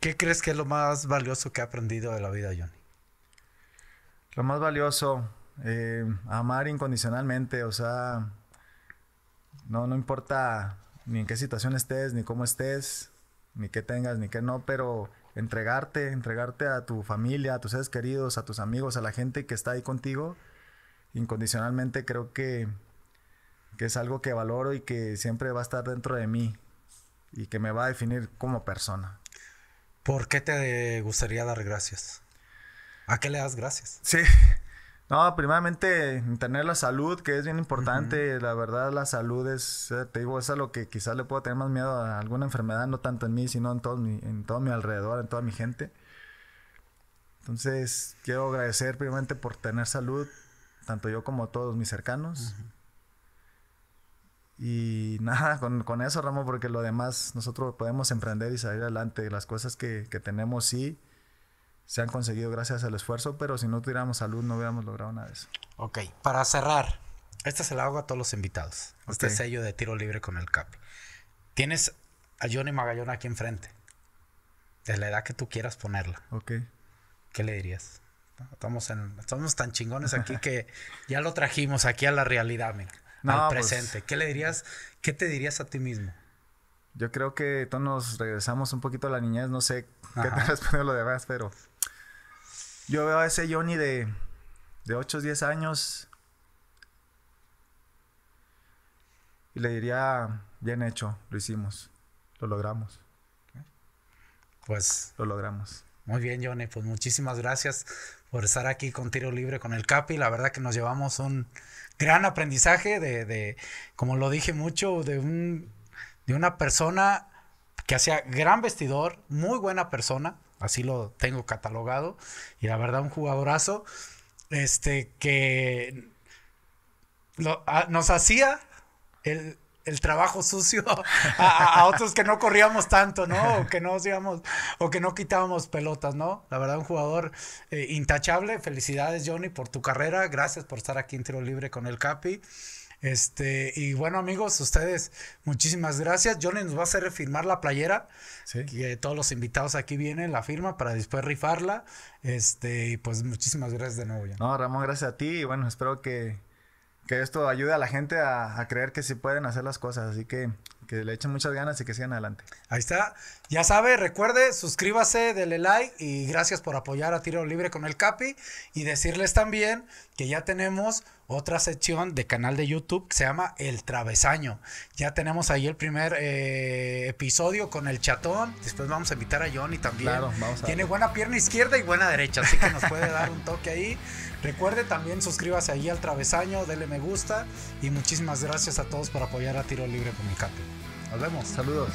¿Qué crees que es lo más valioso que ha aprendido de la vida, Johnny? Lo más valioso, eh, amar incondicionalmente, o sea, no, no importa ni en qué situación estés, ni cómo estés, ni que tengas, ni que no, pero entregarte, entregarte a tu familia, a tus seres queridos, a tus amigos, a la gente que está ahí contigo, incondicionalmente creo que, que es algo que valoro y que siempre va a estar dentro de mí y que me va a definir como persona. ¿Por qué te gustaría dar gracias? ¿A qué le das gracias? Sí, no, primeramente tener la salud, que es bien importante. La verdad, la salud es, eh, te digo, es a lo que quizás le puedo tener más miedo a alguna enfermedad, no tanto en mí, sino en todo mi, en todo mi alrededor, en toda mi gente. Entonces, quiero agradecer primeramente por tener salud, tanto yo como todos mis cercanos. Y nada, con, eso, Ramo, porque lo demás nosotros podemos emprender y salir adelante. Las cosas que, que tenemos, sí se han conseguido gracias al esfuerzo, pero si no tuviéramos salud no hubiéramos logrado nada de eso. Ok, para cerrar, esta se la hago a todos los invitados. Este sello de tiro libre con el cap Tienes a Johnny Magallón aquí enfrente, de la edad que tú quieras ponerla. Ok. ¿Qué le dirías? Estamos, en, estamos tan chingones aquí que ya lo trajimos aquí a la realidad, mira, al pues, presente. ¿Qué le dirías? ¿Qué te dirías a ti mismo? Yo creo que todos nos regresamos un poquito a la niñez, no sé qué te respondió lo demás, pero yo veo a ese Johnny de, 8 o 10 años y le diría, bien hecho, lo hicimos, lo logramos. Pues lo logramos. Muy bien, Johnny, pues muchísimas gracias por estar aquí con Tiro Libre con el Capi. La verdad que nos llevamos un gran aprendizaje de, como lo dije mucho, de, de una persona que hacía gran vestidor, muy buena persona, así lo tengo catalogado. Y la verdad, un jugadorazo este, que ah, nos hacía el, trabajo sucio a, otros que no corríamos tanto, ¿no? O que no digamos, o que no quitábamos pelotas, ¿no? La verdad, un jugador eh, intachable. Felicidades, Johnny, por tu carrera. Gracias por estar aquí en tiro libre con el Capi. Este, y bueno, amigos, ustedes, muchísimas gracias. Johnny nos va a hacer firmar la playera. Que todos los invitados aquí vienen, la firma para después rifarla. Este, y pues muchísimas gracias de nuevo, No, Ramón, gracias a ti. Y bueno, espero que que esto ayude a la gente a, creer que sí pueden hacer las cosas. Así que que le echen muchas ganas y que sigan adelante. Ahí está. Ya sabe, recuerde, suscríbase, dele like y gracias por apoyar a Tiro Libre con el Capi. Y decirles también que ya tenemos otra sección de canal de YouTube que se llama El Travesaño. Ya tenemos ahí el primer eh, episodio con el chatón. Después vamos a invitar a Johnny también. Tiene buena pierna izquierda y buena derecha, así que nos puede dar un toque ahí. Recuerde también suscríbase allí al travesaño, dele me gusta y muchísimas gracias a todos por apoyar a Tiro Libre Comunicate. Nos vemos, saludos.